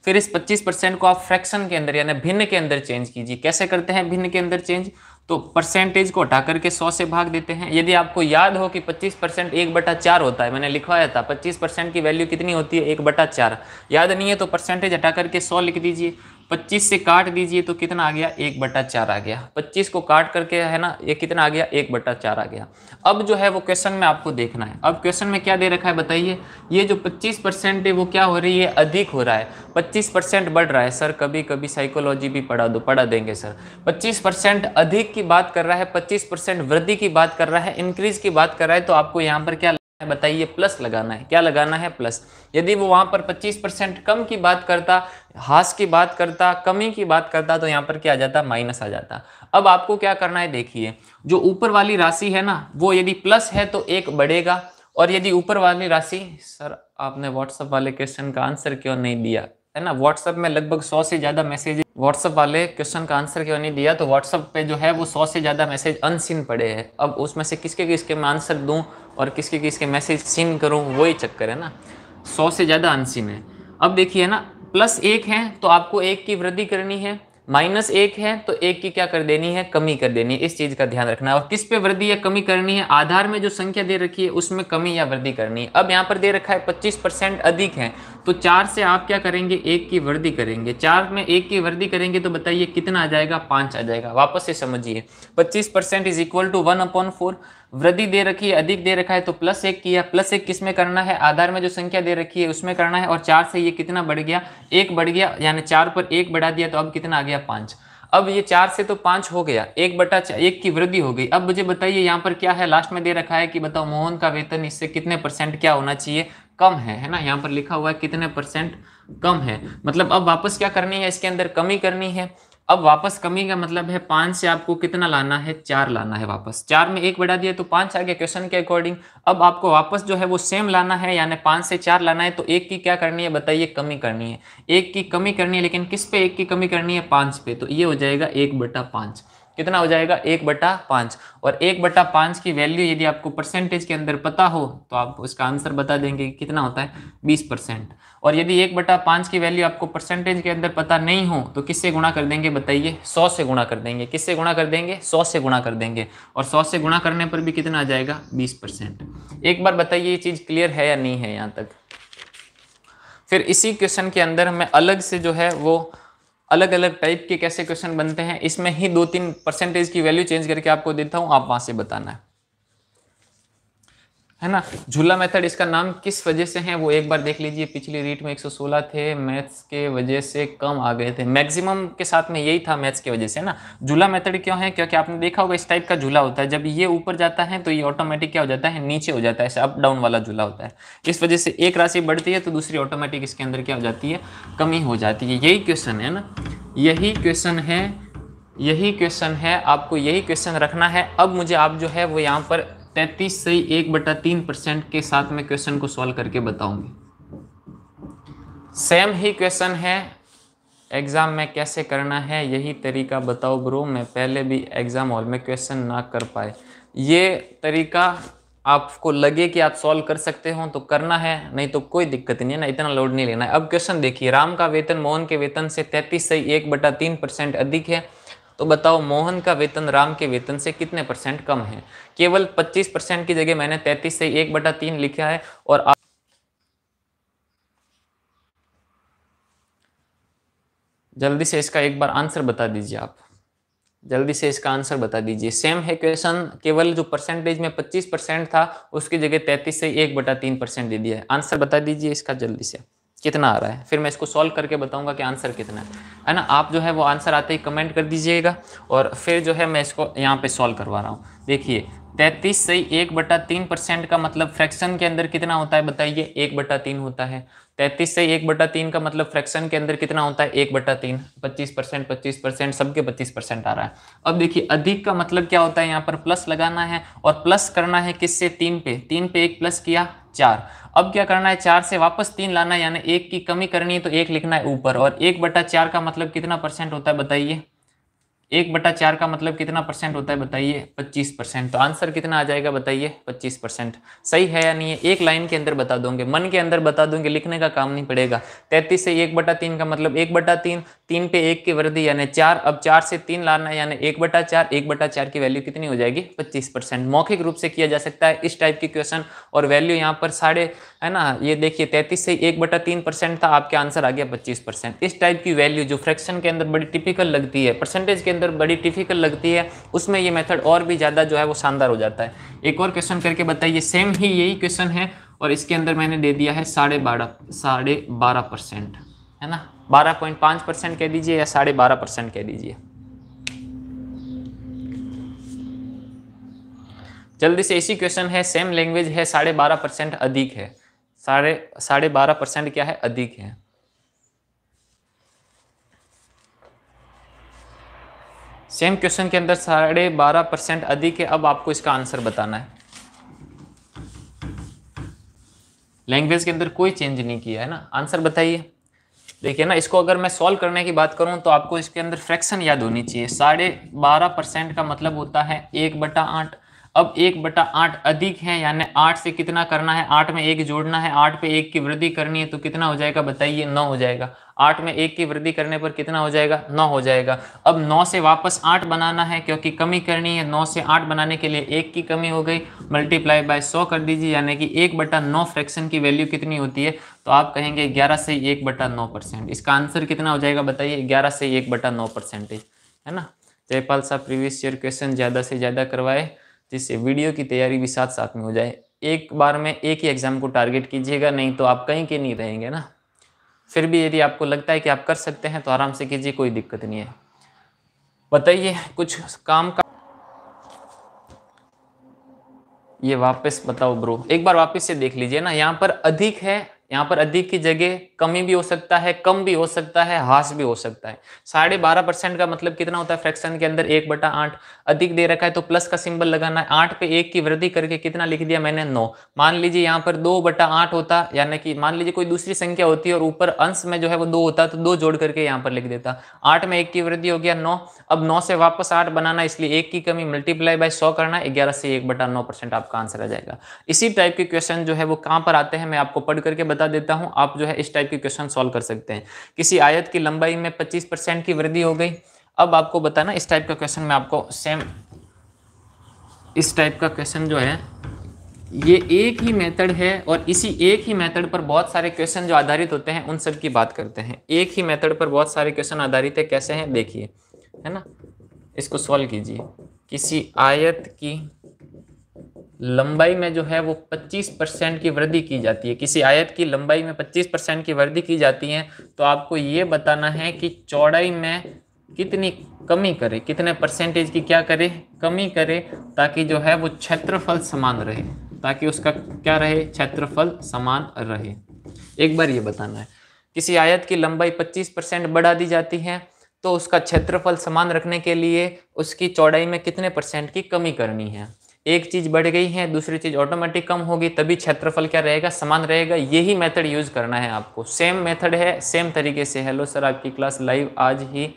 Speaker 1: फिर इस 25 परसेंट को आप फ्रैक्शन के अंदर यानी भिन्न के अंदर चेंज कीजिए कैसे करते हैं भिन्न के अंदर चेंज तो परसेंटेज को हटा करके 100 से भाग देते हैं यदि आपको याद हो कि 25 परसेंट एक बटा चार होता है मैंने लिखवाया था 25 परसेंट की वैल्यू कितनी होती है एक बटा चार याद नहीं है तो परसेंटेज हटा करके 100 लिख दीजिए 25 से काट दीजिए तो कितना आ गया एक बट्टा चार आ गया 25 को काट करके है ना ये कितना आ गया एक बट्टा चार आ गया अब जो है वो क्वेश्चन में आपको देखना है अब क्वेश्चन में क्या दे रखा है बताइए ये जो 25 परसेंट है वो क्या हो रही है अधिक हो रहा है 25 परसेंट बढ़ रहा है सर कभी कभी साइकोलॉजी भी पढ़ा दो पढ़ा देंगे सर पच्चीस परसेंट अधिक की बात कर रहा है पच्चीस परसेंट वृद्धि की बात कर रहा है इंक्रीज की बात कर रहा है तो आपको यहाँ पर क्या है बताइए प्लस लगाना है क्या लगाना है प्लस यदि वो वहां पर 25 परसेंट कम की बात करता हास की बात करता कमी की बात करता तो यहाँ पर क्या आ जाता माइनस आ जाता अब आपको क्या करना है देखिए जो ऊपर वाली राशि है ना वो यदि प्लस है तो एक बढ़ेगा और यदि ऊपर वाली राशि सर आपने व्हाट्सएप वाले क्वेश्चन का आंसर क्यों नहीं दिया है ना व्हाट्सअप में लगभग सौ से ज़्यादा मैसेज व्हाट्सअप वाले क्वेश्चन का आंसर क्यों नहीं दिया तो व्हाट्सअप पे जो है वो सौ से ज़्यादा मैसेज अनसिन पड़े हैं अब उसमें से किसके किसके मैं आंसर दूँ और किसके किसके मैसेज सीन करूँ वही चक्कर है ना सौ से ज़्यादा अनसिन है अब देखिए ना प्लस एक है तो आपको एक की वृद्धि करनी है माइनस एक है तो एक की क्या कर देनी है कमी कर देनी है इस चीज का ध्यान रखना है और किस पे वृद्धि या कमी करनी है आधार में जो संख्या दे रखी है उसमें कमी या वृद्धि करनी है अब यहाँ पर दे रखा है पच्चीस परसेंट अधिक है तो चार से आप क्या करेंगे एक की वृद्धि करेंगे चार में एक की वृद्धि करेंगे तो बताइए कितना आ जाएगा पांच आ जाएगा वापस से समझिए पच्चीस percent is equal to one upon four वृद्धि दे रखी है अधिक दे रखा है तो प्लस एक किया प्लस एक किस में करना है आधार में जो संख्या दे रखी है उसमें करना है और चार से ये कितना बढ़ गया एक बढ़ गया यानी चार पर एक बढ़ा दिया तो अब कितना आ गया पाँच अब ये चार से तो पाँच हो गया एक बटा एक की वृद्धि हो गई अब मुझे बताइए यहाँ पर क्या है लास्ट में दे रखा है कि बताओ मोहन का वेतन इससे कितने परसेंट क्या होना चाहिए कम है है ना यहाँ पर लिखा हुआ है कितने परसेंट कम है मतलब अब वापस क्या करनी है इसके अंदर कमी करनी है अब वापस कमी का मतलब है पांच से आपको कितना लाना है चार लाना है वापस चार में एक बढ़ा दिया तो पांच आ गया क्वेश्चन के अकॉर्डिंग अब आपको वापस जो है वो सेम लाना है यानी पांच से चार लाना है तो एक की क्या करनी है बताइए कमी करनी है एक की कमी करनी है लेकिन किस पे एक की कमी करनी है पांच पे तो ये हो जाएगा एक बटा पांच कितना हो जाएगा एक बटा पांच और एक बटा पांच की वैल्यू यदि आपको परसेंटेज के अंदर पता हो तो आप उसका आंसर बता देंगे कि कितना होता है बीस परसेंट और यदि एक बटा पांच की वैल्यू आपको परसेंटेज के अंदर पता नहीं हो तो किससे गुणा कर देंगे बताइए सौ से गुणा कर देंगे किससे गुणा कर देंगे सौ से गुणा कर देंगे और सौ से गुणा करने पर भी कितना आ जाएगा बीस परसेंट एक बार बताइए ये चीज़ क्लियर है या नहीं है यहाँ तक फिर इसी क्वेश्चन के अंदर मैं अलग से जो है वो अलग अलग टाइप के कैसे क्वेश्चन बनते हैं इसमें ही दो तीन परसेंटेज की वैल्यू चेंज करके आपको देता हूँ आप वहाँ से बताना है है ना झूला मेथड इसका नाम किस वजह से है वो एक बार देख लीजिए पिछली रीट में 116 थे मैथ्स के वजह से कम आ गए थे मैक्सिमम के साथ में यही था मैथ्स की वजह से ना झूला मेथड क्यों है क्योंकि आपने देखा होगा इस टाइप का झूला होता है जब ये ऊपर जाता है तो ये ऑटोमेटिक क्या हो जाता है नीचे हो जाता है ऐसे अप डाउन वाला झूला होता है इस वजह से एक राशि बढ़ती है तो दूसरी ऑटोमेटिक इसके अंदर क्या हो जाती है कमी हो जाती है यही क्वेश्चन है ना यही क्वेश्चन है यही क्वेश्चन है आपको यही क्वेश्चन रखना है अब मुझे आप जो है वो यहाँ पर तैतीस से एक बटा तीन परसेंट के साथ में क्वेश्चन को सॉल्व करके बताऊंगी सेम ही क्वेश्चन है एग्ज़ाम में कैसे करना है यही तरीका बताओ ब्रो मैं पहले भी एग्ज़ाम हॉल में क्वेश्चन ना कर पाए ये तरीका आपको लगे कि आप सॉल्व कर सकते हो तो करना है नहीं तो कोई दिक्कत नहीं है ना इतना लोड नहीं लेना है अब क्वेश्चन देखिए राम का वेतन मोहन के वेतन से तैतीस से एक बटा तीन परसेंट अधिक है तो बताओ मोहन का वेतन राम के वेतन से कितने परसेंट कम है केवल 25 परसेंट की जगह मैंने 33 से एक बटा तीन लिखा है और आप जल्दी से इसका एक बार आंसर बता दीजिए आप जल्दी से इसका आंसर बता दीजिए सेम है क्वेश्चन केवल जो परसेंटेज में 25 परसेंट था उसकी जगह 33 से एक बटा तीन परसेंट दे दिया है आंसर बता दीजिए इसका जल्दी से कितना आ रहा है फिर मैं इसको सॉल्व करके बताऊंगा कि आंसर कितना है है ना आप जो है वो आंसर आते ही कमेंट कर दीजिएगा और फिर जो है मैं इसको यहाँ पे सॉल्व करवा रहा हूँ देखिए तैंतीस से एक बटा तीन परसेंट का मतलब फ्रैक्शन के अंदर कितना होता है बताइए एक बटा तीन होता है तैंतीस से एक बटा तीन का मतलब फ्रैक्शन के अंदर कितना होता है एक बटा तीन पच्चीस परसेंट पच्चीस परसेंट सबके पच्चीस परसेंट आ रहा है अब देखिए अधिक का मतलब क्या होता है यहाँ पर प्लस लगाना है और प्लस करना है किससे तीन पे तीन पे एक प्लस किया चार अब क्या करना है चार से वापस तीन लाना यानी एक की कमी करनी है तो एक लिखना है ऊपर और एक बटा चार का मतलब कितना परसेंट होता है बताइए एक बटा चार का मतलब कितना परसेंट होता है बताइए पच्चीस परसेंट तो आंसर कितना आ जाएगा बताइए पच्चीस परसेंट सही है या नहीं है एक लाइन के अंदर बता दूंगे मन के अंदर बता दूंगे लिखने का काम नहीं पड़ेगा तैतीस से एक बटा तीन का मतलब एक बटा तीन तीन पे एक की वृद्धि यानी चार अब चार से तीन लाना यानी एक बटा चार एक बटा चार की वैल्यू कितनी हो जाएगी पच्चीस परसेंट मौखिक रूप से किया जा सकता है इस टाइप की क्वेश्चन और वैल्यू यहाँ पर साढ़े है ना ये देखिए तैंतीस से एक बटा तीन परसेंट था आपके आंसर आ गया पच्चीस परसेंट इस टाइप की वैल्यू जो फ्रैक्शन के अंदर बड़ी टिपिकल लगती है परसेंटेज के अंदर अंदर बड़ी डिफिकल्ट लगती है उसमें ये मेथड और भी ज़्यादा जो है वो शानदार हो जाता है एक और क्वेश्चन करके बताइए सेम ही यही क्वेश्चन है और इसके अंदर मैंने दे दिया है साढ़े बारह साढ़े बारह परसेंट है ना बारह पॉइंट पाँच परसेंट कह दीजिए या साढ़े बारह परसेंट कह दीजिए जल्दी से इसी क्वेश्चन है सेम लैंग्वेज है साढ़े बारह परसेंट अधिक है साढ़े साढ़े बारह परसेंट क्या है अधिक है सेम क्वेश्चन के अंदर साढ़े बारह परसेंट अधिक है अब आपको इसका आंसर बताना है लैंग्वेज के अंदर कोई चेंज नहीं किया है ना आंसर बताइए देखिए ना इसको अगर मैं सॉल्व करने की बात करूं तो आपको इसके अंदर फ्रैक्शन याद होनी चाहिए साढ़े बारह परसेंट का मतलब होता है एक बटा आठ अब एक बटा आठ अधिक है यानी आठ से कितना करना है आठ में एक जोड़ना है आठ पे एक की वृद्धि करनी है तो कितना हो जाएगा बताइए नौ हो जाएगा आठ में एक की वृद्धि करने पर कितना हो जाएगा नौ हो जाएगा अब नौ से वापस आठ बनाना है क्योंकि कमी करनी है नौ से आठ बनाने के लिए एक की कमी हो गई मल्टीप्लाई बाय सौ कर दीजिए यानी कि एक बटा नौ फ्रैक्शन की वैल्यू कितनी होती है तो आप कहेंगे ग्यारह से एक बटा नौ परसेंट इसका आंसर कितना हो जाएगा बताइए ग्यारह से एक बटा नौ परसेंटेज है ना जयपाल साहब प्रीवियस ईयर क्वेश्चन ज़्यादा से ज़्यादा करवाए जिससे वीडियो की तैयारी भी साथ साथ में हो जाए एक बार में एक ही एग्ज़ाम को टारगेट कीजिएगा नहीं तो आप कहीं के नहीं रहेंगे ना फिर भी यदि आपको लगता है कि आप कर सकते हैं तो आराम से कीजिए कोई दिक्कत नहीं है बताइए कुछ काम का ये वापस बताओ ब्रो एक बार वापस से देख लीजिए ना यहाँ पर अधिक है यहाँ पर अधिक की जगह कमी भी हो सकता है कम भी हो सकता है हास भी हो सकता है साढ़े बारह परसेंट का मतलब कितना होता है फ्रैक्शन के अंदर एक बटा आठ अधिक दे रखा है तो प्लस का सिंबल लगाना है आठ पे एक की वृद्धि करके कितना लिख दिया मैंने नौ मान लीजिए यहाँ पर दो बटा आठ होता यानी कि मान लीजिए कोई दूसरी संख्या होती है और ऊपर अंश में जो है वो दो होता तो दो जोड़ करके यहाँ पर लिख देता आठ में एक की वृद्धि हो गया नौ अब नौ से वापस आठ बनाना इसलिए एक की कमी मल्टीप्लाई बाय सौ करना ग्यारह से एक बटा नौ परसेंट आपका आंसर आ जाएगा इसी टाइप के क्वेश्चन जो है वो कहाँ पर आते हैं मैं आपको पढ़ करके बता बता देता हूँ आप जो है इस टाइप के क्वेश्चन सॉल्व कर सकते हैं किसी आयत की लंबाई में पच्चीस परसेंट की वृद्धि हो गई अब आपको बताना इस टाइप का क्वेश्चन में आपको सेम इस टाइप का क्वेश्चन जो है ये एक ही मेथड है और इसी एक ही मेथड पर बहुत सारे क्वेश्चन जो आधारित होते हैं उन सब की बात करते हैं एक ही मेथड पर बहुत सारे क्वेश्चन आधारित है कैसे हैं देखिए है ना इसको सॉल्व कीजिए किसी आयत की लंबाई में जो है वो 25 परसेंट की वृद्धि की जाती है किसी आयत की लंबाई में 25 परसेंट की वृद्धि की जाती है तो आपको ये बताना है कि चौड़ाई में कितनी कमी करे कितने परसेंटेज की क्या करे कमी करे ताकि जो है वो क्षेत्रफल समान रहे ताकि उसका क्या रहे क्षेत्रफल समान रहे एक बार ये बताना है किसी आयत की लंबाई 25 परसेंट बढ़ा दी जाती है तो उसका क्षेत्रफल समान रखने के लिए उसकी चौड़ाई में कितने परसेंट की कमी करनी है एक चीज़ बढ़ गई है दूसरी चीज़ ऑटोमेटिक कम होगी तभी क्षेत्रफल क्या रहेगा समान रहेगा यही मेथड यूज़ करना है आपको सेम मेथड है सेम तरीके से हेलो सर आपकी क्लास लाइव आज ही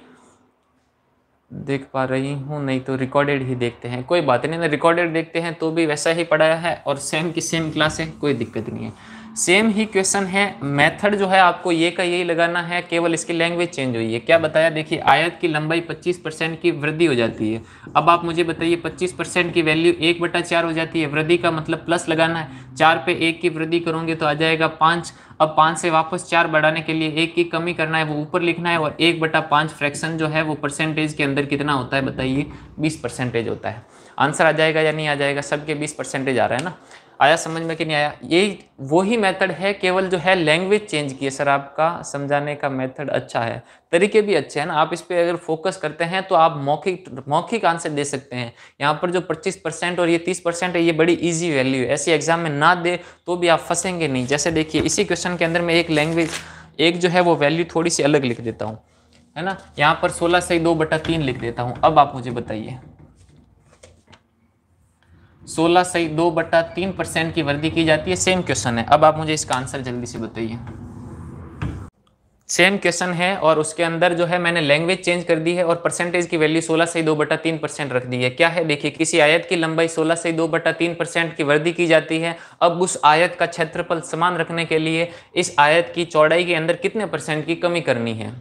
Speaker 1: देख पा रही हूँ नहीं तो रिकॉर्डेड ही देखते हैं कोई बात नहीं ना रिकॉर्डेड देखते हैं तो भी वैसा ही पढ़ाया है और सेम की सेम क्लास है कोई दिक्कत नहीं है सेम ही क्वेश्चन है मेथड जो है आपको ये का यही लगाना है केवल इसकी लैंग्वेज चेंज हुई है क्या बताया देखिए आयत की लंबाई 25 परसेंट की वृद्धि हो जाती है अब आप मुझे बताइए 25 परसेंट की वैल्यू एक बटा चार हो जाती है वृद्धि का मतलब प्लस लगाना है चार पे एक की वृद्धि करोगे तो आ जाएगा पाँच अब पाँच से वापस चार बढ़ाने के लिए एक की कमी करना है वो ऊपर लिखना है और एक बटा पाँच फ्रैक्शन जो है वो परसेंटेज के अंदर कितना होता है बताइए बीस परसेंटेज होता है आंसर आ जाएगा या नहीं आ जाएगा सबके बीस परसेंटेज आ रहा है ना आया समझ में कि नहीं आया ये वो ही मेथड है केवल जो है लैंग्वेज चेंज की है सर आपका समझाने का मेथड अच्छा है तरीके भी अच्छे हैं ना आप इस पर अगर फोकस करते हैं तो आप मौखिक मौखिक आंसर दे सकते हैं यहाँ पर जो 25 परसेंट और ये 30 परसेंट है ये बड़ी इजी वैल्यू है ऐसी एग्जाम में ना दे तो भी आप फंसेंगे नहीं जैसे देखिए इसी क्वेश्चन के अंदर मैं एक लैंग्वेज एक जो है वो वैल्यू थोड़ी सी अलग लिख देता हूँ है ना यहाँ पर सोलह से दो बटा तीन लिख देता हूँ अब आप मुझे बताइए सोलह सही दो बटा तीन परसेंट की वृद्धि की जाती है सेम क्वेश्चन है अब आप मुझे इसका आंसर जल्दी से बताइए सेम क्वेश्चन है और उसके अंदर जो है मैंने लैंग्वेज चेंज कर दी है और परसेंटेज की वैल्यू 16 से दो बटा तीन परसेंट रख दी है क्या है देखिए किसी आयत की लंबाई 16 से दो बटा तीन परसेंट की वृद्धि की जाती है अब उस आयत का क्षेत्रफल समान रखने के लिए इस आयत की चौड़ाई के अंदर कितने परसेंट की कमी करनी है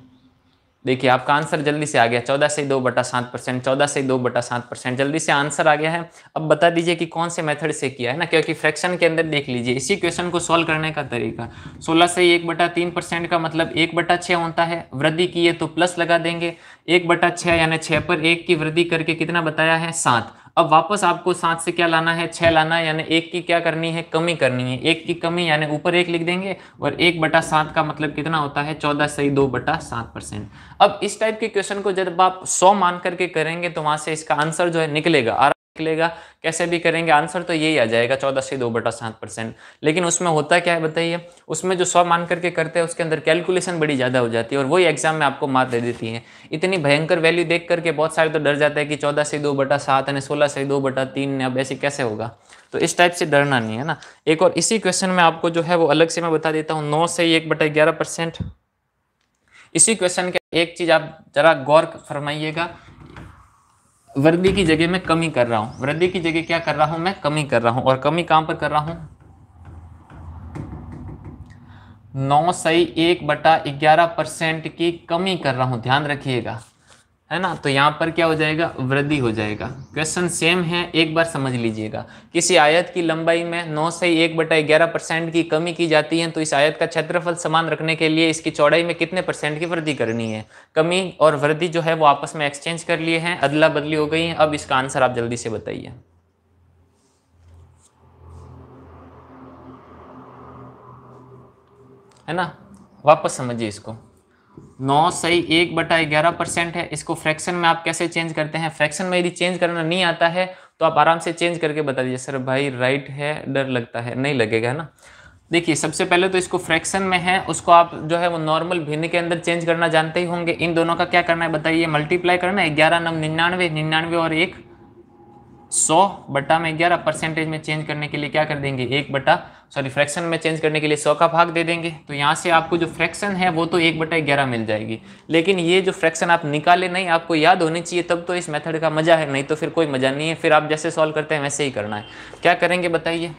Speaker 1: देखिए आपका आंसर जल्दी से आ गया चौदह से दो बटा सात परसेंट चौदह से दो बटा सात परसेंट जल्दी से आंसर आ गया है अब बता दीजिए कि कौन से मेथड से किया है ना क्योंकि फ्रैक्शन के अंदर देख लीजिए इसी क्वेश्चन को सॉल्व करने का तरीका सोलह से एक बटा तीन परसेंट का मतलब एक बटा छः होता है वृद्धि की है तो प्लस लगा देंगे एक बटा यानी छः पर एक की वृद्धि करके कितना बताया है सात अब वापस आपको सात से क्या लाना है छह लाना है यानी एक की क्या करनी है कमी करनी है एक की कमी यानी ऊपर एक लिख देंगे और एक बटा सात का मतलब कितना होता है चौदह सही दो बटा सात परसेंट अब इस टाइप के क्वेश्चन को जब आप सौ मान करके करेंगे तो वहां से इसका आंसर जो है निकलेगा निकलेगा कैसे भी करेंगे आंसर तो यही आ जाएगा चौदह से दो बटा सात परसेंट लेकिन उसमें होता क्या है बताइए उसमें जो सौ मान करके करते हैं उसके अंदर कैलकुलेशन बड़ी ज़्यादा हो जाती है और वही एग्जाम में आपको मार दे देती है इतनी भयंकर वैल्यू देख करके बहुत सारे तो डर जाते हैं कि चौदह से दो बटा सात यानी सोलह से दो बटा तीन अब ऐसे कैसे होगा तो इस टाइप से डरना नहीं है ना एक और इसी क्वेश्चन में आपको जो है वो अलग से मैं बता देता हूँ नौ से एक बटा ग्यारह परसेंट इसी क्वेश्चन के एक चीज़ आप जरा गौर फरमाइएगा वृद्धि की जगह में कमी कर रहा हूं वृद्धि की जगह क्या कर रहा हूं मैं कमी कर रहा हूं और कमी कहां पर कर रहा हूं नौ सही एक बटा ग्यारह परसेंट की कमी कर रहा हूं ध्यान रखिएगा है ना तो यहाँ पर क्या हो जाएगा वृद्धि हो जाएगा क्वेश्चन सेम है एक बार समझ लीजिएगा किसी आयत की लंबाई में 9 से एक बटा ग्यारह परसेंट की कमी की जाती है तो इस आयत का क्षेत्रफल समान रखने के लिए इसकी चौड़ाई में कितने परसेंट की वृद्धि करनी है कमी और वृद्धि जो है वो आपस में एक्सचेंज कर लिए हैं अदला बदली हो गई है अब इसका आंसर आप जल्दी से बताइए है ना वापस समझिए इसको नौ सही एक बटा ग्यारह परसेंट है इसको फ्रैक्शन में आप कैसे चेंज करते हैं फ्रैक्शन में यदि चेंज करना नहीं आता है तो आप आराम से चेंज करके बता दीजिए सर भाई राइट है डर लगता है नहीं लगेगा है ना देखिए सबसे पहले तो इसको फ्रैक्शन में है उसको आप जो है वो नॉर्मल भिन्न के अंदर चेंज करना जानते ही होंगे इन दोनों का क्या करना है बताइए मल्टीप्लाई करना है ग्यारह नव निन्यानवे निन्यानवे और एक सौ बटा में ग्यारह परसेंटेज में चेंज करने के लिए क्या कर देंगे एक बटा सॉरी फ्रैक्शन में चेंज करने के लिए सौ का भाग दे देंगे तो यहाँ से आपको जो फ्रैक्शन है वो तो एक बटा ग्यारह मिल जाएगी लेकिन ये जो फ्रैक्शन आप निकाले नहीं आपको याद होनी चाहिए तब तो इस मेथड का मजा है नहीं तो फिर कोई मजा नहीं है फिर आप जैसे सॉल्व करते हैं वैसे ही करना है क्या करेंगे बताइए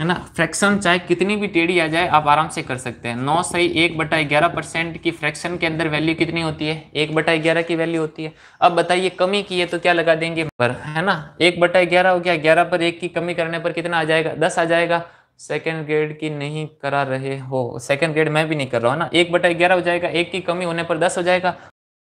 Speaker 1: है ना फ्रैक्शन चाहे कितनी भी टेढ़ी आ जाए आप आराम से कर सकते हैं नौ सही एक बटा ग्यारह परसेंट की फ्रैक्शन के अंदर वैल्यू कितनी होती है एक बटा ग्यारह की वैल्यू होती है अब बताइए कमी की है तो क्या लगा देंगे पर है ना एक बटा ग्यारह हो गया ग्यारह पर एक की कमी करने पर कितना आ जाएगा दस आ जाएगा सेकेंड ग्रेड की नहीं करा रहे हो सेकेंड ग्रेड मैं भी नहीं कर रहा हूँ ना एक बटा ग्यारह हो जाएगा एक की कमी होने पर दस हो जाएगा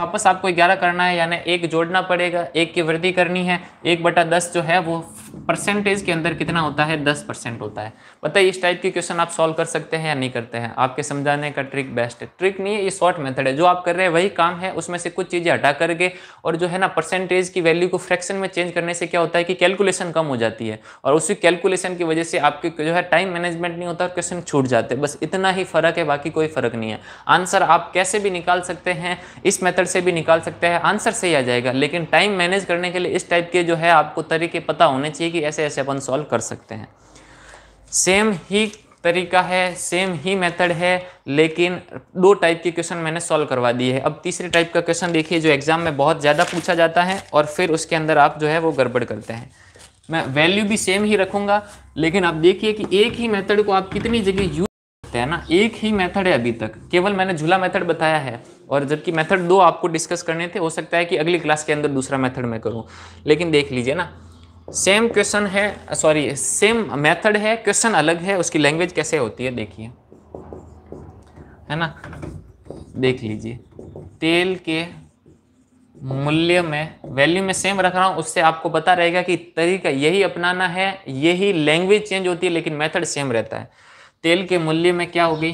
Speaker 1: वापस आपको ग्यारह करना है यानी एक जोड़ना पड़ेगा एक की वृद्धि करनी है एक बटा दस जो है वो परसेंटेज के अंदर कितना होता है दस परसेंट होता है बताइए इस टाइप के क्वेश्चन आप सॉल्व कर सकते हैं या नहीं करते हैं आपके समझाने का ट्रिक बेस्ट है ट्रिक नहीं है ये शॉर्ट मेथड है जो आप कर रहे हैं वही काम है उसमें से कुछ चीज़ें हटा करके और जो है ना परसेंटेज की वैल्यू को फ्रैक्शन में चेंज करने से क्या होता है कि कैलकुलेशन कम हो जाती है और उसी कैलकुलेशन की वजह से आपके जो है टाइम मैनेजमेंट नहीं होता और क्वेश्चन छूट जाते हैं बस इतना ही फर्क है बाकी कोई फर्क नहीं है आंसर आप कैसे भी निकाल सकते हैं इस मेथड से भी निकाल सकते हैं आंसर सही आ जाएगा लेकिन टाइम मैनेज करने के लिए इस टाइप के जो है आपको तरीके पता होने चाहिए कि ऐसे ऐसे अपन सॉल्व कर सकते हैं सेम ही तरीका है सेम ही मेथड है लेकिन दो टाइप के क्वेश्चन मैंने सॉल्व करवा दिए है अब तीसरे टाइप का क्वेश्चन देखिए जो एग्जाम में बहुत ज़्यादा पूछा जाता है और फिर उसके अंदर आप जो है वो गड़बड़ करते हैं मैं वैल्यू भी सेम ही रखूंगा लेकिन आप देखिए कि एक ही मेथड को आप कितनी जगह यूज करते हैं ना एक ही मेथड है अभी तक केवल मैंने झूला मेथड बताया है और जबकि मेथड दो आपको डिस्कस करने थे हो सकता है कि अगली क्लास के अंदर दूसरा मेथड मैं करूं लेकिन देख लीजिए ना सेम क्वेश्चन है सॉरी सेम मेथड है क्वेश्चन अलग है उसकी लैंग्वेज कैसे होती है देखिए है ना देख लीजिए तेल के मूल्य में वैल्यू में सेम रख रहा हूँ उससे आपको पता रहेगा कि तरीका यही अपनाना है यही लैंग्वेज चेंज होती है लेकिन मेथड सेम रहता है तेल के मूल्य में क्या हो गई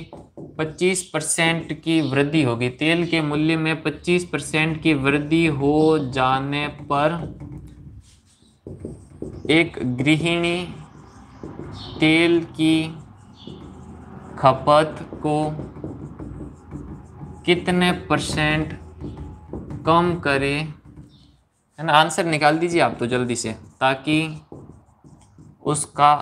Speaker 1: 25 परसेंट की वृद्धि होगी तेल के मूल्य में 25 परसेंट की वृद्धि हो जाने पर एक गृहिणी तेल की खपत को कितने परसेंट कम करे है ना आंसर निकाल दीजिए आप तो जल्दी से ताकि उसका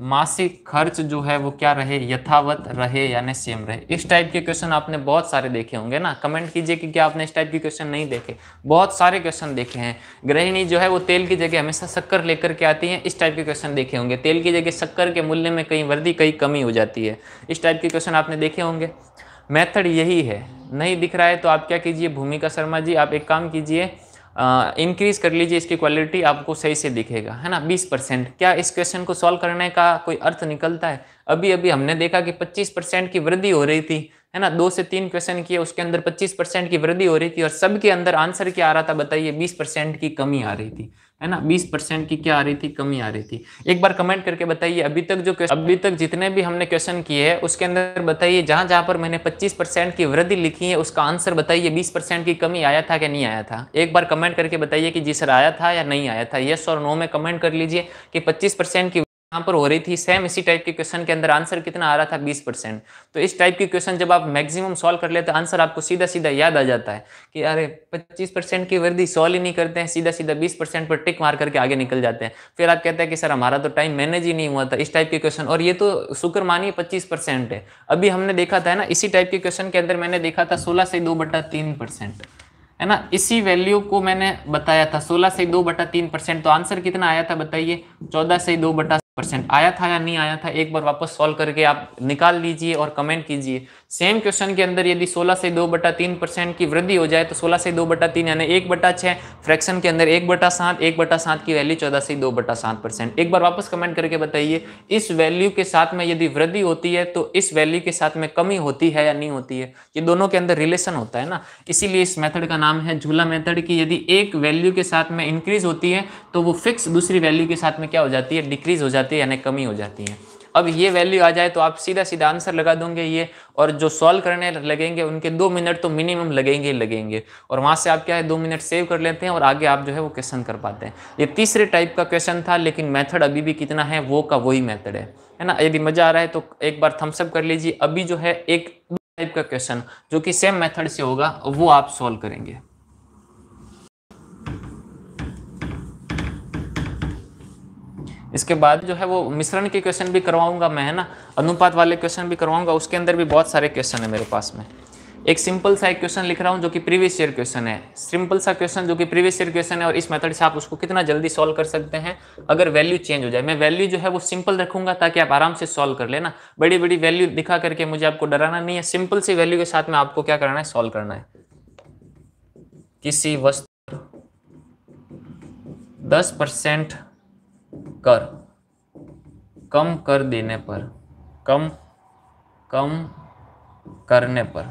Speaker 1: मासिक खर्च जो है वो क्या रहे यथावत रहे यानी सेम रहे इस टाइप के क्वेश्चन आपने बहुत सारे देखे होंगे ना कमेंट कीजिए कि क्या आपने इस टाइप के क्वेश्चन नहीं देखे बहुत सारे क्वेश्चन देखे हैं गृहिणी जो है वो तेल की जगह हमेशा शक्कर लेकर के आती है इस टाइप के क्वेश्चन देखे होंगे तेल की जगह शक्कर के मूल्य में कहीं वृद्धि कहीं कमी हो जाती है इस टाइप के क्वेश्चन आपने देखे होंगे मेथड यही है नहीं दिख रहा है तो आप क्या कीजिए भूमिका शर्मा जी आप एक काम कीजिए इंक्रीज़ कर लीजिए इसकी क्वालिटी आपको सही से दिखेगा है ना 20 परसेंट क्या इस क्वेश्चन को सॉल्व करने का कोई अर्थ निकलता है अभी अभी हमने देखा कि 25 परसेंट की वृद्धि हो रही थी है ना दो से तीन क्वेश्चन किए उसके अंदर 25 परसेंट की वृद्धि हो रही थी और सबके अंदर आंसर क्या आ रहा था बताइए 20 परसेंट की कमी आ रही थी है ना 20 परसेंट की क्या आ रही थी कमी आ रही थी एक बार कमेंट करके बताइए अभी तक जो अभी तक जितने भी हमने क्वेश्चन किए हैं उसके अंदर बताइए जहां जहां पर मैंने 25 परसेंट की वृद्धि लिखी है उसका आंसर बताइए 20 परसेंट की कमी आया था कि नहीं आया था एक बार कमेंट करके बताइए कि जी सर आया था या नहीं आया था यस और नो में कमेंट कर लीजिए कि पच्चीस की यहाँ पर हो रही थी सेम इसी टाइप के क्वेश्चन के अंदर आंसर कितना आ रहा था 20 परसेंट तो इस टाइप के क्वेश्चन जब आप मैक्सिमम सॉल्व कर लेते हैं आंसर आपको सीधा सीधा याद आ जाता है कि अरे 25 परसेंट की वृद्धि सॉल्व ही नहीं करते हैं सीधा सीधा 20 परसेंट पर टिक मार करके आगे निकल जाते हैं फिर आप कहते हैं कि सर हमारा तो टाइम मैनेज ही नहीं हुआ था इस टाइप के क्वेश्चन और ये तो शुक्र मानिए पच्चीस है अभी हमने देखा था ना इसी टाइप के क्वेश्चन के अंदर मैंने देखा था सोलह से दो बटा है ना इसी वैल्यू को मैंने बताया था सोलह से दो बटा तो आंसर कितना आया था बताइए चौदह से दो बटा परसेंट आया था या नहीं आया था एक बार वापस सॉल्व करके आप निकाल लीजिए और कमेंट कीजिए सेम क्वेश्चन के अंदर यदि 16 से दो बटा तीन परसेंट की वृद्धि हो जाए तो 16 से दो बटा तीन यानी एक बटा छः फ्रैक्शन के अंदर एक बटा सात एक बटा सात की वैल्यू चौदह से दो बटा सात परसेंट एक बार वापस कमेंट करके बताइए इस वैल्यू के साथ में यदि वृद्धि होती है तो इस वैल्यू के साथ में कमी होती है या नहीं होती है ये दोनों के अंदर रिलेशन होता है ना इसीलिए इस मैथड का नाम है झूला मैथड की यदि एक वैल्यू के साथ में इंक्रीज होती है तो वो फिक्स दूसरी वैल्यू के साथ में क्या हो जाती है डिक्रीज हो जाती है यानी कमी हो जाती है अब ये वैल्यू आ जाए तो आप सीधा सीधा आंसर लगा दोगे ये और जो सॉल्व करने लगेंगे उनके दो मिनट तो मिनिमम लगेंगे ही लगेंगे और वहाँ से आप क्या है दो मिनट सेव कर लेते हैं और आगे आप जो है वो क्वेश्चन कर पाते हैं ये तीसरे टाइप का क्वेश्चन था लेकिन मेथड अभी भी कितना है वो का वही मेथड है है ना यदि मज़ा आ रहा है तो एक बार थम्सअप कर लीजिए अभी जो है एक टाइप का क्वेश्चन जो कि सेम मेथड से होगा वो आप सॉल्व करेंगे इसके बाद जो है वो मिश्रण के क्वेश्चन भी करवाऊंगा मैं है ना अनुपात वाले क्वेश्चन भी करवाऊंगा उसके अंदर भी बहुत सारे क्वेश्चन है मेरे पास में एक सिंपल सा एक क्वेश्चन लिख रहा हूँ जो कि प्रीवियस ईयर क्वेश्चन है सिंपल सा क्वेश्चन जो कि प्रीवियस ईयर क्वेश्चन है और इस मेथड से आप उसको कितना जल्दी सॉल्व कर सकते हैं अगर वैल्यू चेंज हो जाए मैं वैल्यू जो है वो सिंपल रखूंगा ताकि आप आराम से सॉल्व कर लेना बड़ी बड़ी वैल्यू दिखा करके मुझे आपको डराना नहीं है सिंपल सी वैल्यू के साथ में आपको क्या करना है सॉल्व करना है किसी वस्तु दस परसेंट कर कम कर देने पर कम कम करने पर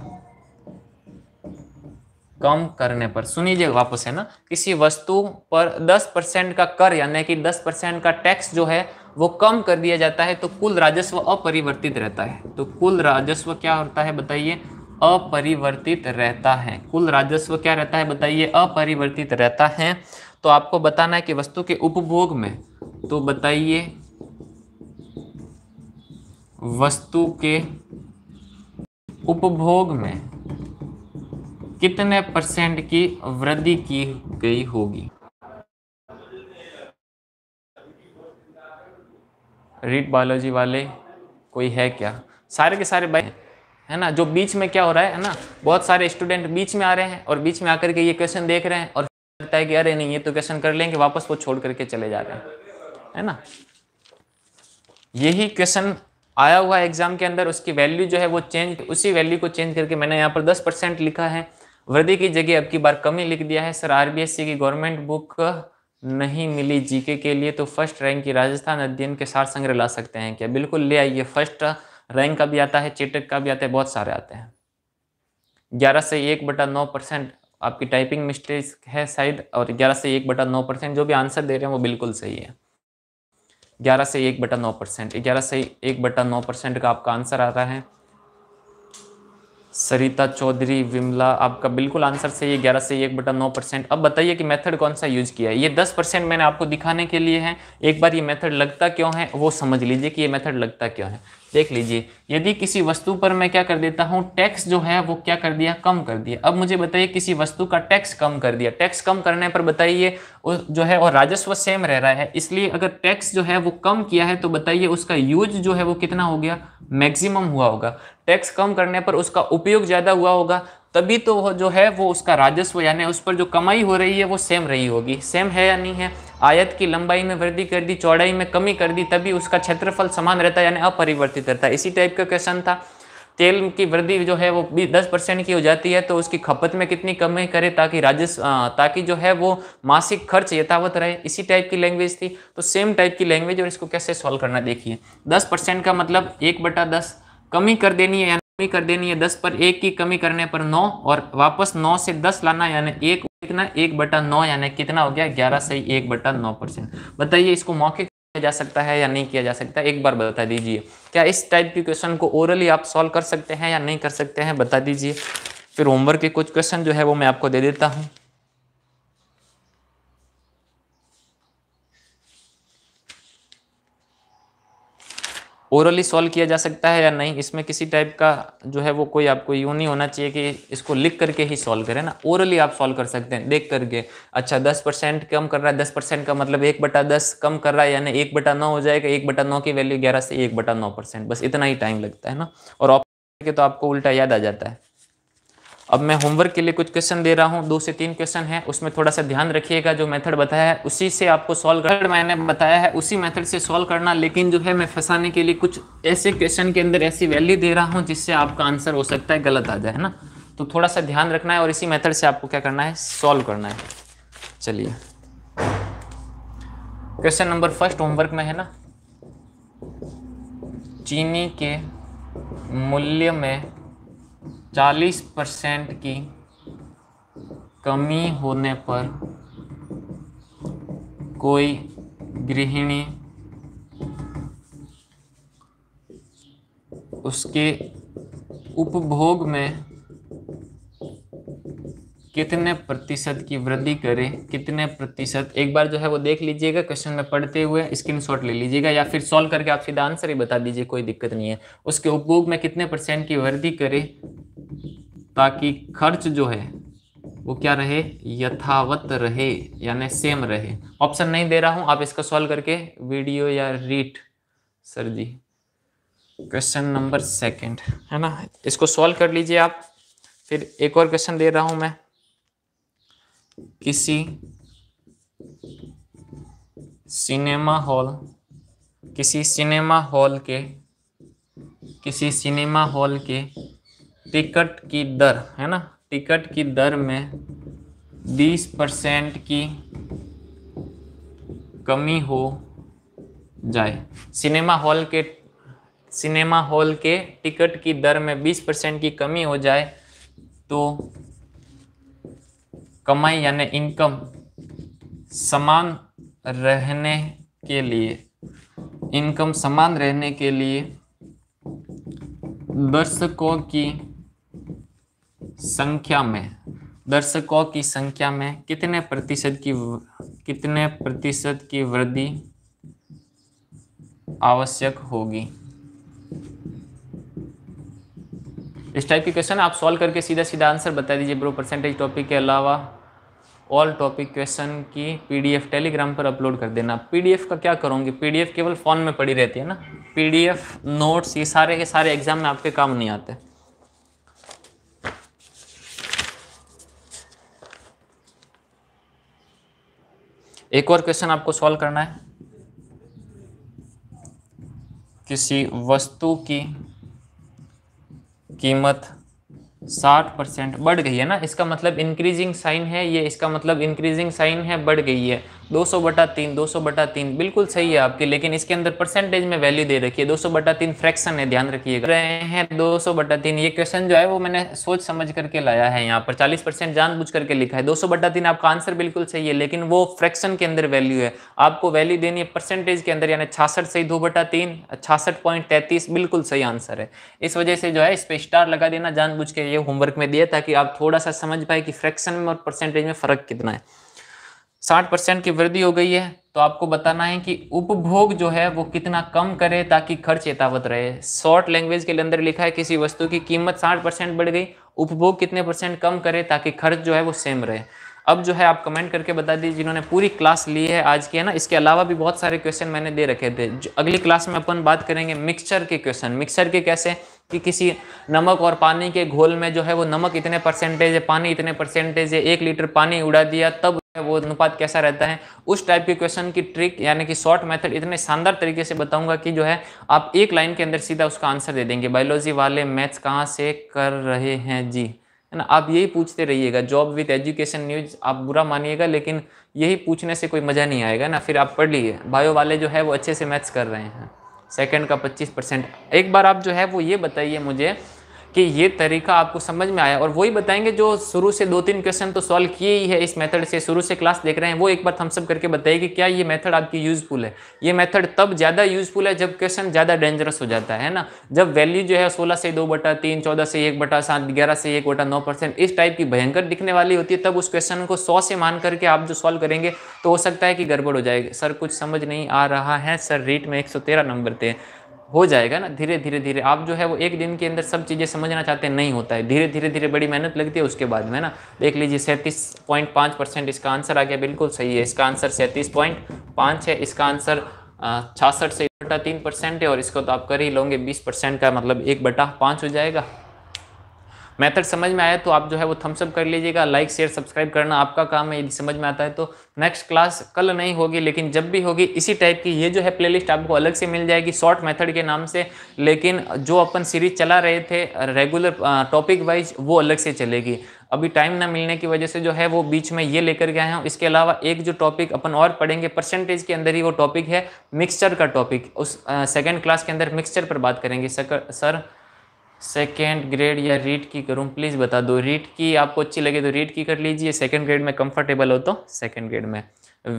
Speaker 1: कम करने पर सुनिए वापस है ना किसी वस्तु पर 10 परसेंट का कर यानी कि 10 परसेंट का टैक्स जो है वो कम कर दिया जाता है तो कुल राजस्व अपरिवर्तित रहता है तो कुल राजस्व क्या होता है बताइए अपरिवर्तित रहता है कुल राजस्व क्या रहता है बताइए अपरिवर्तित रहता है तो आपको बताना है कि वस्तु के उपभोग में तो बताइए वस्तु के उपभोग में कितने परसेंट की वृद्धि की गई होगी रीट बायोलॉजी वाले कोई है क्या सारे के सारे भाई है ना जो बीच में क्या हो रहा है ना बहुत सारे स्टूडेंट बीच में आ रहे हैं और बीच में आकर के ये क्वेश्चन देख रहे हैं और लगता है कि अरे नहीं ये तो क्वेश्चन कर लेंगे वापस वो छोड़ करके चले जा रहे हैं है ना यही क्वेश्चन आया हुआ एग्जाम के अंदर उसकी वैल्यू जो है वो चेंज उसी वैल्यू को चेंज करके मैंने यहाँ पर दस परसेंट लिखा है वृद्धि की जगह अब की बार कमी लिख दिया है सर आरबीएससी की गवर्नमेंट बुक नहीं मिली जीके के लिए तो फर्स्ट रैंक की राजस्थान अध्ययन के साथ संग्रह ला सकते हैं क्या बिल्कुल ले आइए फर्स्ट रैंक का भी आता है चेटक का भी आता है बहुत सारे आते हैं ग्यारह से एक बटा नौ परसेंट आपकी टाइपिंग मिस्टेक है शायद और ग्यारह से एक बटा नौ परसेंट जो भी आंसर दे रहे हैं वो बिल्कुल सही है ग्यारह से एक बटा नौ परसेंट ग्यारह से एक बटा नौ परसेंट का आपका आंसर आ रहा है सरिता चौधरी विमला आपका बिल्कुल आंसर सही है ग्यारह से एक बटा नौ परसेंट अब बताइए कि मेथड कौन सा यूज किया है ये दस परसेंट मैंने आपको दिखाने के लिए है एक बार ये मेथड लगता क्यों है वो समझ लीजिए कि ये मेथड लगता क्यों है देख लीजिए यदि किसी वस्तु पर मैं क्या कर देता हूँ टैक्स जो है वो क्या कर दिया कम कर दिया अब मुझे बताइए किसी वस्तु का टैक्स कम कर दिया टैक्स कम करने पर बताइए जो है और राजस्व सेम रह रहा है इसलिए अगर टैक्स जो है वो कम किया है तो बताइए उसका यूज जो है वो कितना हो गया मैक्सिमम हुआ होगा टैक्स कम करने पर उसका उपयोग ज़्यादा हुआ होगा तभी तो जो है वो उसका राजस्व यानी उस पर जो कमाई हो रही है वो सेम रही होगी सेम है या नहीं है आयत की लंबाई में वृद्धि कर दी चौड़ाई में कमी कर दी तभी उसका क्षेत्रफल समान रहता है यानी अपरिवर्तित रहता है इसी टाइप का का क्वेश्चन था तेल की वृद्धि जो है वो दस परसेंट की हो जाती है तो उसकी खपत में कितनी कमी करे ताकि राजस्व ताकि जो है वो मासिक खर्च यथावत रहे इसी टाइप की लैंग्वेज थी तो सेम टाइप की लैंग्वेज और इसको कैसे सॉल्व करना देखिए दस परसेंट का मतलब एक बटा दस कमी कर देनी है यानी कमी कर देनी है दस पर एक की कमी करने पर नौ और वापस नौ से दस लाना यानी एक कितना एक बटा नौ यानी कितना हो गया ग्यारह से एक बटा नौ परसेंट बताइए इसको मौखिक जा सकता है या नहीं किया जा सकता एक बार बता दीजिए क्या इस टाइप के क्वेश्चन को ओरली आप सॉल्व कर सकते हैं या नहीं कर सकते हैं बता दीजिए फिर होमवर्क के कुछ क्वेश्चन जो है वो मैं आपको दे देता हूँ ओरली सॉल्व किया जा सकता है या नहीं इसमें किसी टाइप का जो है वो कोई आपको यूँ नहीं होना चाहिए कि इसको लिख करके ही सॉल्व करें ना ओरली आप सॉल्व कर सकते हैं देख करके अच्छा दस परसेंट कम कर रहा है दस परसेंट का मतलब एक बटा दस कम कर रहा है यानी एक बटा नौ हो जाएगा एक बटा नौ की वैल्यू ग्यारह से एक बटा नौ परसेंट बस इतना ही टाइम लगता है ना और ऑप्शन तो आपको उल्टा याद आ जाता है अब मैं होमवर्क के लिए कुछ क्वेश्चन दे रहा हूँ दो से तीन क्वेश्चन है उसमें थोड़ा सा ध्यान रखिएगा जो मेथड बताया है उसी से आपको सॉल्व कर मैंने बताया है उसी मेथड से सॉल्व करना लेकिन जो है मैं फंसाने के लिए कुछ ऐसे क्वेश्चन के अंदर ऐसी वैल्यू दे रहा हूँ जिससे आपका आंसर हो सकता है गलत आ जाए ना तो थोड़ा सा ध्यान रखना है और इसी मेथड से आपको क्या करना है सॉल्व करना है चलिए क्वेश्चन नंबर फर्स्ट होमवर्क में है ना चीनी के मूल्य में 40 परसेंट की कमी होने पर कोई गृहिणी उसके उपभोग में कितने प्रतिशत की वृद्धि करें कितने प्रतिशत एक बार जो है वो देख लीजिएगा क्वेश्चन में पढ़ते हुए स्क्रीनशॉट ले लीजिएगा या फिर सॉल्व करके आप सीधा आंसर ही बता दीजिए कोई दिक्कत नहीं है उसके उपभोग में कितने परसेंट की वृद्धि करें ताकि खर्च जो है वो क्या रहे यथावत रहे यानी सेम रहे ऑप्शन नहीं दे रहा हूं आप इसका सॉल्व करके वीडियो या REET sir ji question number second है ना इसको सॉल्व कर लीजिए आप फिर एक और क्वेश्चन दे रहा हूं मैं किसी सिनेमा हॉल किसी सिनेमा हॉल के किसी सिनेमा हॉल के टिकट की दर है ना टिकट की दर में 20 परसेंट की कमी हो जाए सिनेमा हॉल के सिनेमा हॉल के टिकट की दर में 20 परसेंट की कमी हो जाए तो कमाई यानी इनकम समान रहने के लिए इनकम समान रहने के लिए दर्शकों की संख्या में दर्शकों की संख्या में कितने प्रतिशत की कितने प्रतिशत की वृद्धि आवश्यक होगी इस टाइप के क्वेश्चन आप सॉल्व करके सीधा सीधा आंसर बता दीजिए ब्रो परसेंटेज टॉपिक के अलावा ऑल टॉपिक क्वेश्चन की पीडीएफ टेलीग्राम पर अपलोड कर देना पीडीएफ का क्या करोगे पीडीएफ केवल फ़ोन में पड़ी रहती है ना पीडीएफ नोट्स ये सारे के सारे एग्जाम में आपके काम नहीं आते एक और क्वेश्चन आपको सॉल्व करना है किसी वस्तु की कीमत 60 परसेंट बढ़ गई है ना इसका मतलब इंक्रीजिंग साइन है ये इसका मतलब इंक्रीजिंग साइन है बढ़ गई है 200 बटा तीन दो बटा तीन बिल्कुल सही है आपकी लेकिन इसके अंदर परसेंटेज में वैल्यू दे रखी है 200 बटा तीन फ्रैक्शन है ध्यान रखिएगा रहे हैं 200 बटा तीन ये क्वेश्चन जो है वो मैंने सोच समझ करके लाया है यहाँ पर 40 परसेंट बुझ करके लिखा है 200 बटा तीन आपका आंसर बिल्कुल सही है लेकिन वो फ्रैक्शन के अंदर वैल्यू है आपको वैल्यू देनी है परसेंटेज के अंदर यानी छासठ सही दो बटा तीन तैतीस बिल्कुल सही आंसर है इस वजह से जो है इस पर स्टार लगा देना बुझ के ये होमवर्क में दिया ताकि आप थोड़ा सा समझ पाए कि फ्रैक्शन में और परसेंटेज में फर्क कितना है साठ परसेंट की वृद्धि हो गई है तो आपको बताना है कि उपभोग जो है वो कितना कम करे ताकि खर्च यथावत रहे शॉर्ट लैंग्वेज के अंदर लिखा है किसी वस्तु की कीमत साठ परसेंट बढ़ गई उपभोग कितने परसेंट कम करे ताकि खर्च जो है वो सेम रहे अब जो है आप कमेंट करके बता दीजिए जिन्होंने पूरी क्लास ली है आज की है ना इसके अलावा भी बहुत सारे क्वेश्चन मैंने दे रखे थे अगली क्लास में अपन बात करेंगे मिक्सचर के क्वेश्चन मिक्सचर के कैसे कि किसी नमक और पानी के घोल में जो है वो नमक इतने परसेंटेज है पानी इतने परसेंटेज है एक लीटर पानी उड़ा दिया तब है वो अनुपात कैसा रहता है उस टाइप के क्वेश्चन की ट्रिक यानी कि शॉर्ट मेथड इतने शानदार तरीके से बताऊंगा कि जो है आप एक लाइन के अंदर सीधा उसका आंसर दे देंगे बायोलॉजी वाले मैथ्स कहाँ से कर रहे हैं जी है ना आप यही पूछते रहिएगा जॉब विथ एजुकेशन न्यूज आप बुरा मानिएगा लेकिन यही पूछने से कोई मज़ा नहीं आएगा ना फिर आप पढ़ लीजिए बायो वाले जो है वो अच्छे से मैथ्स कर रहे हैं सेकेंड का पच्चीस एक बार आप जो है वो ये बताइए मुझे कि ये तरीका आपको समझ में आया और वही बताएंगे जो शुरू से दो तीन क्वेश्चन तो सॉल्व किए ही है इस मेथड से शुरू से क्लास देख रहे हैं वो एक बार थम्सअप करके बताइए कि क्या ये मेथड आपकी यूजफुल है ये मेथड तब ज़्यादा यूजफुल है जब क्वेश्चन ज़्यादा डेंजरस हो जाता है ना जब वैल्यू जो है सोलह से दो बटा तीन चौदह से एक बटा सात ग्यारह से एक बटा नौ परसेंट इस टाइप की भयंकर दिखने वाली होती है तब उस क्वेश्चन को सौ से मान करके आप जो सॉल्व करेंगे तो हो सकता है कि गड़बड़ हो जाएगी सर कुछ समझ नहीं आ रहा है सर रीट में एक नंबर थे हो जाएगा ना धीरे धीरे धीरे आप जो है वो एक दिन के अंदर सब चीज़ें समझना चाहते हैं नहीं होता है धीरे धीरे धीरे बड़ी मेहनत लगती है उसके बाद में ना देख लीजिए सैंतीस पॉइंट पाँच परसेंट इसका आंसर आ गया बिल्कुल सही है इसका आंसर सैंतीस पॉइंट पाँच है इसका आंसर छासठ से बटा तीन परसेंट है और इसको तो आप कर ही लोगे बीस परसेंट का मतलब एक बटा पाँच हो जाएगा मेथड समझ में आया तो आप जो है वो थम्सअप कर लीजिएगा लाइक शेयर सब्सक्राइब करना आपका काम है यदि समझ में आता है तो नेक्स्ट क्लास कल नहीं होगी लेकिन जब भी होगी इसी टाइप की ये जो है प्लेलिस्ट आपको अलग से मिल जाएगी शॉर्ट मेथड के नाम से लेकिन जो अपन सीरीज चला रहे थे रेगुलर टॉपिक वाइज वो अलग से चलेगी अभी टाइम ना मिलने की वजह से जो है वो बीच में ये लेकर के आए हैं इसके अलावा एक जो टॉपिक अपन और पढ़ेंगे परसेंटेज के अंदर ही वो टॉपिक है मिक्सचर का टॉपिक उस सेकेंड क्लास के अंदर मिक्सचर पर बात करेंगे सर सेकेंड ग्रेड या रीट की करूँ प्लीज़ बता दो रीट की आपको अच्छी लगे तो रीट की कर लीजिए सेकेंड ग्रेड में कंफर्टेबल हो तो सेकेंड ग्रेड में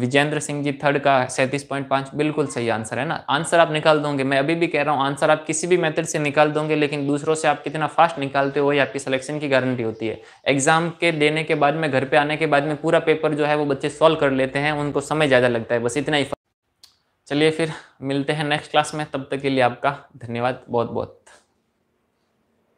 Speaker 1: विजेंद्र सिंह जी थर्ड का सैंतीस पॉइंट पाँच बिल्कुल सही आंसर है ना आंसर आप निकाल दोगे मैं अभी भी कह रहा हूँ आंसर आप किसी भी मेथड से निकाल दोगे लेकिन दूसरों से आप कितना फास्ट निकालते हो ये आपकी सिलेक्शन की गारंटी होती है एग्जाम के देने के बाद में घर पे आने के बाद में पूरा पेपर जो है वो बच्चे सॉल्व कर लेते हैं उनको समय ज़्यादा लगता है बस इतना ही चलिए फिर मिलते हैं नेक्स्ट क्लास में तब तक के लिए आपका धन्यवाद बहुत बहुत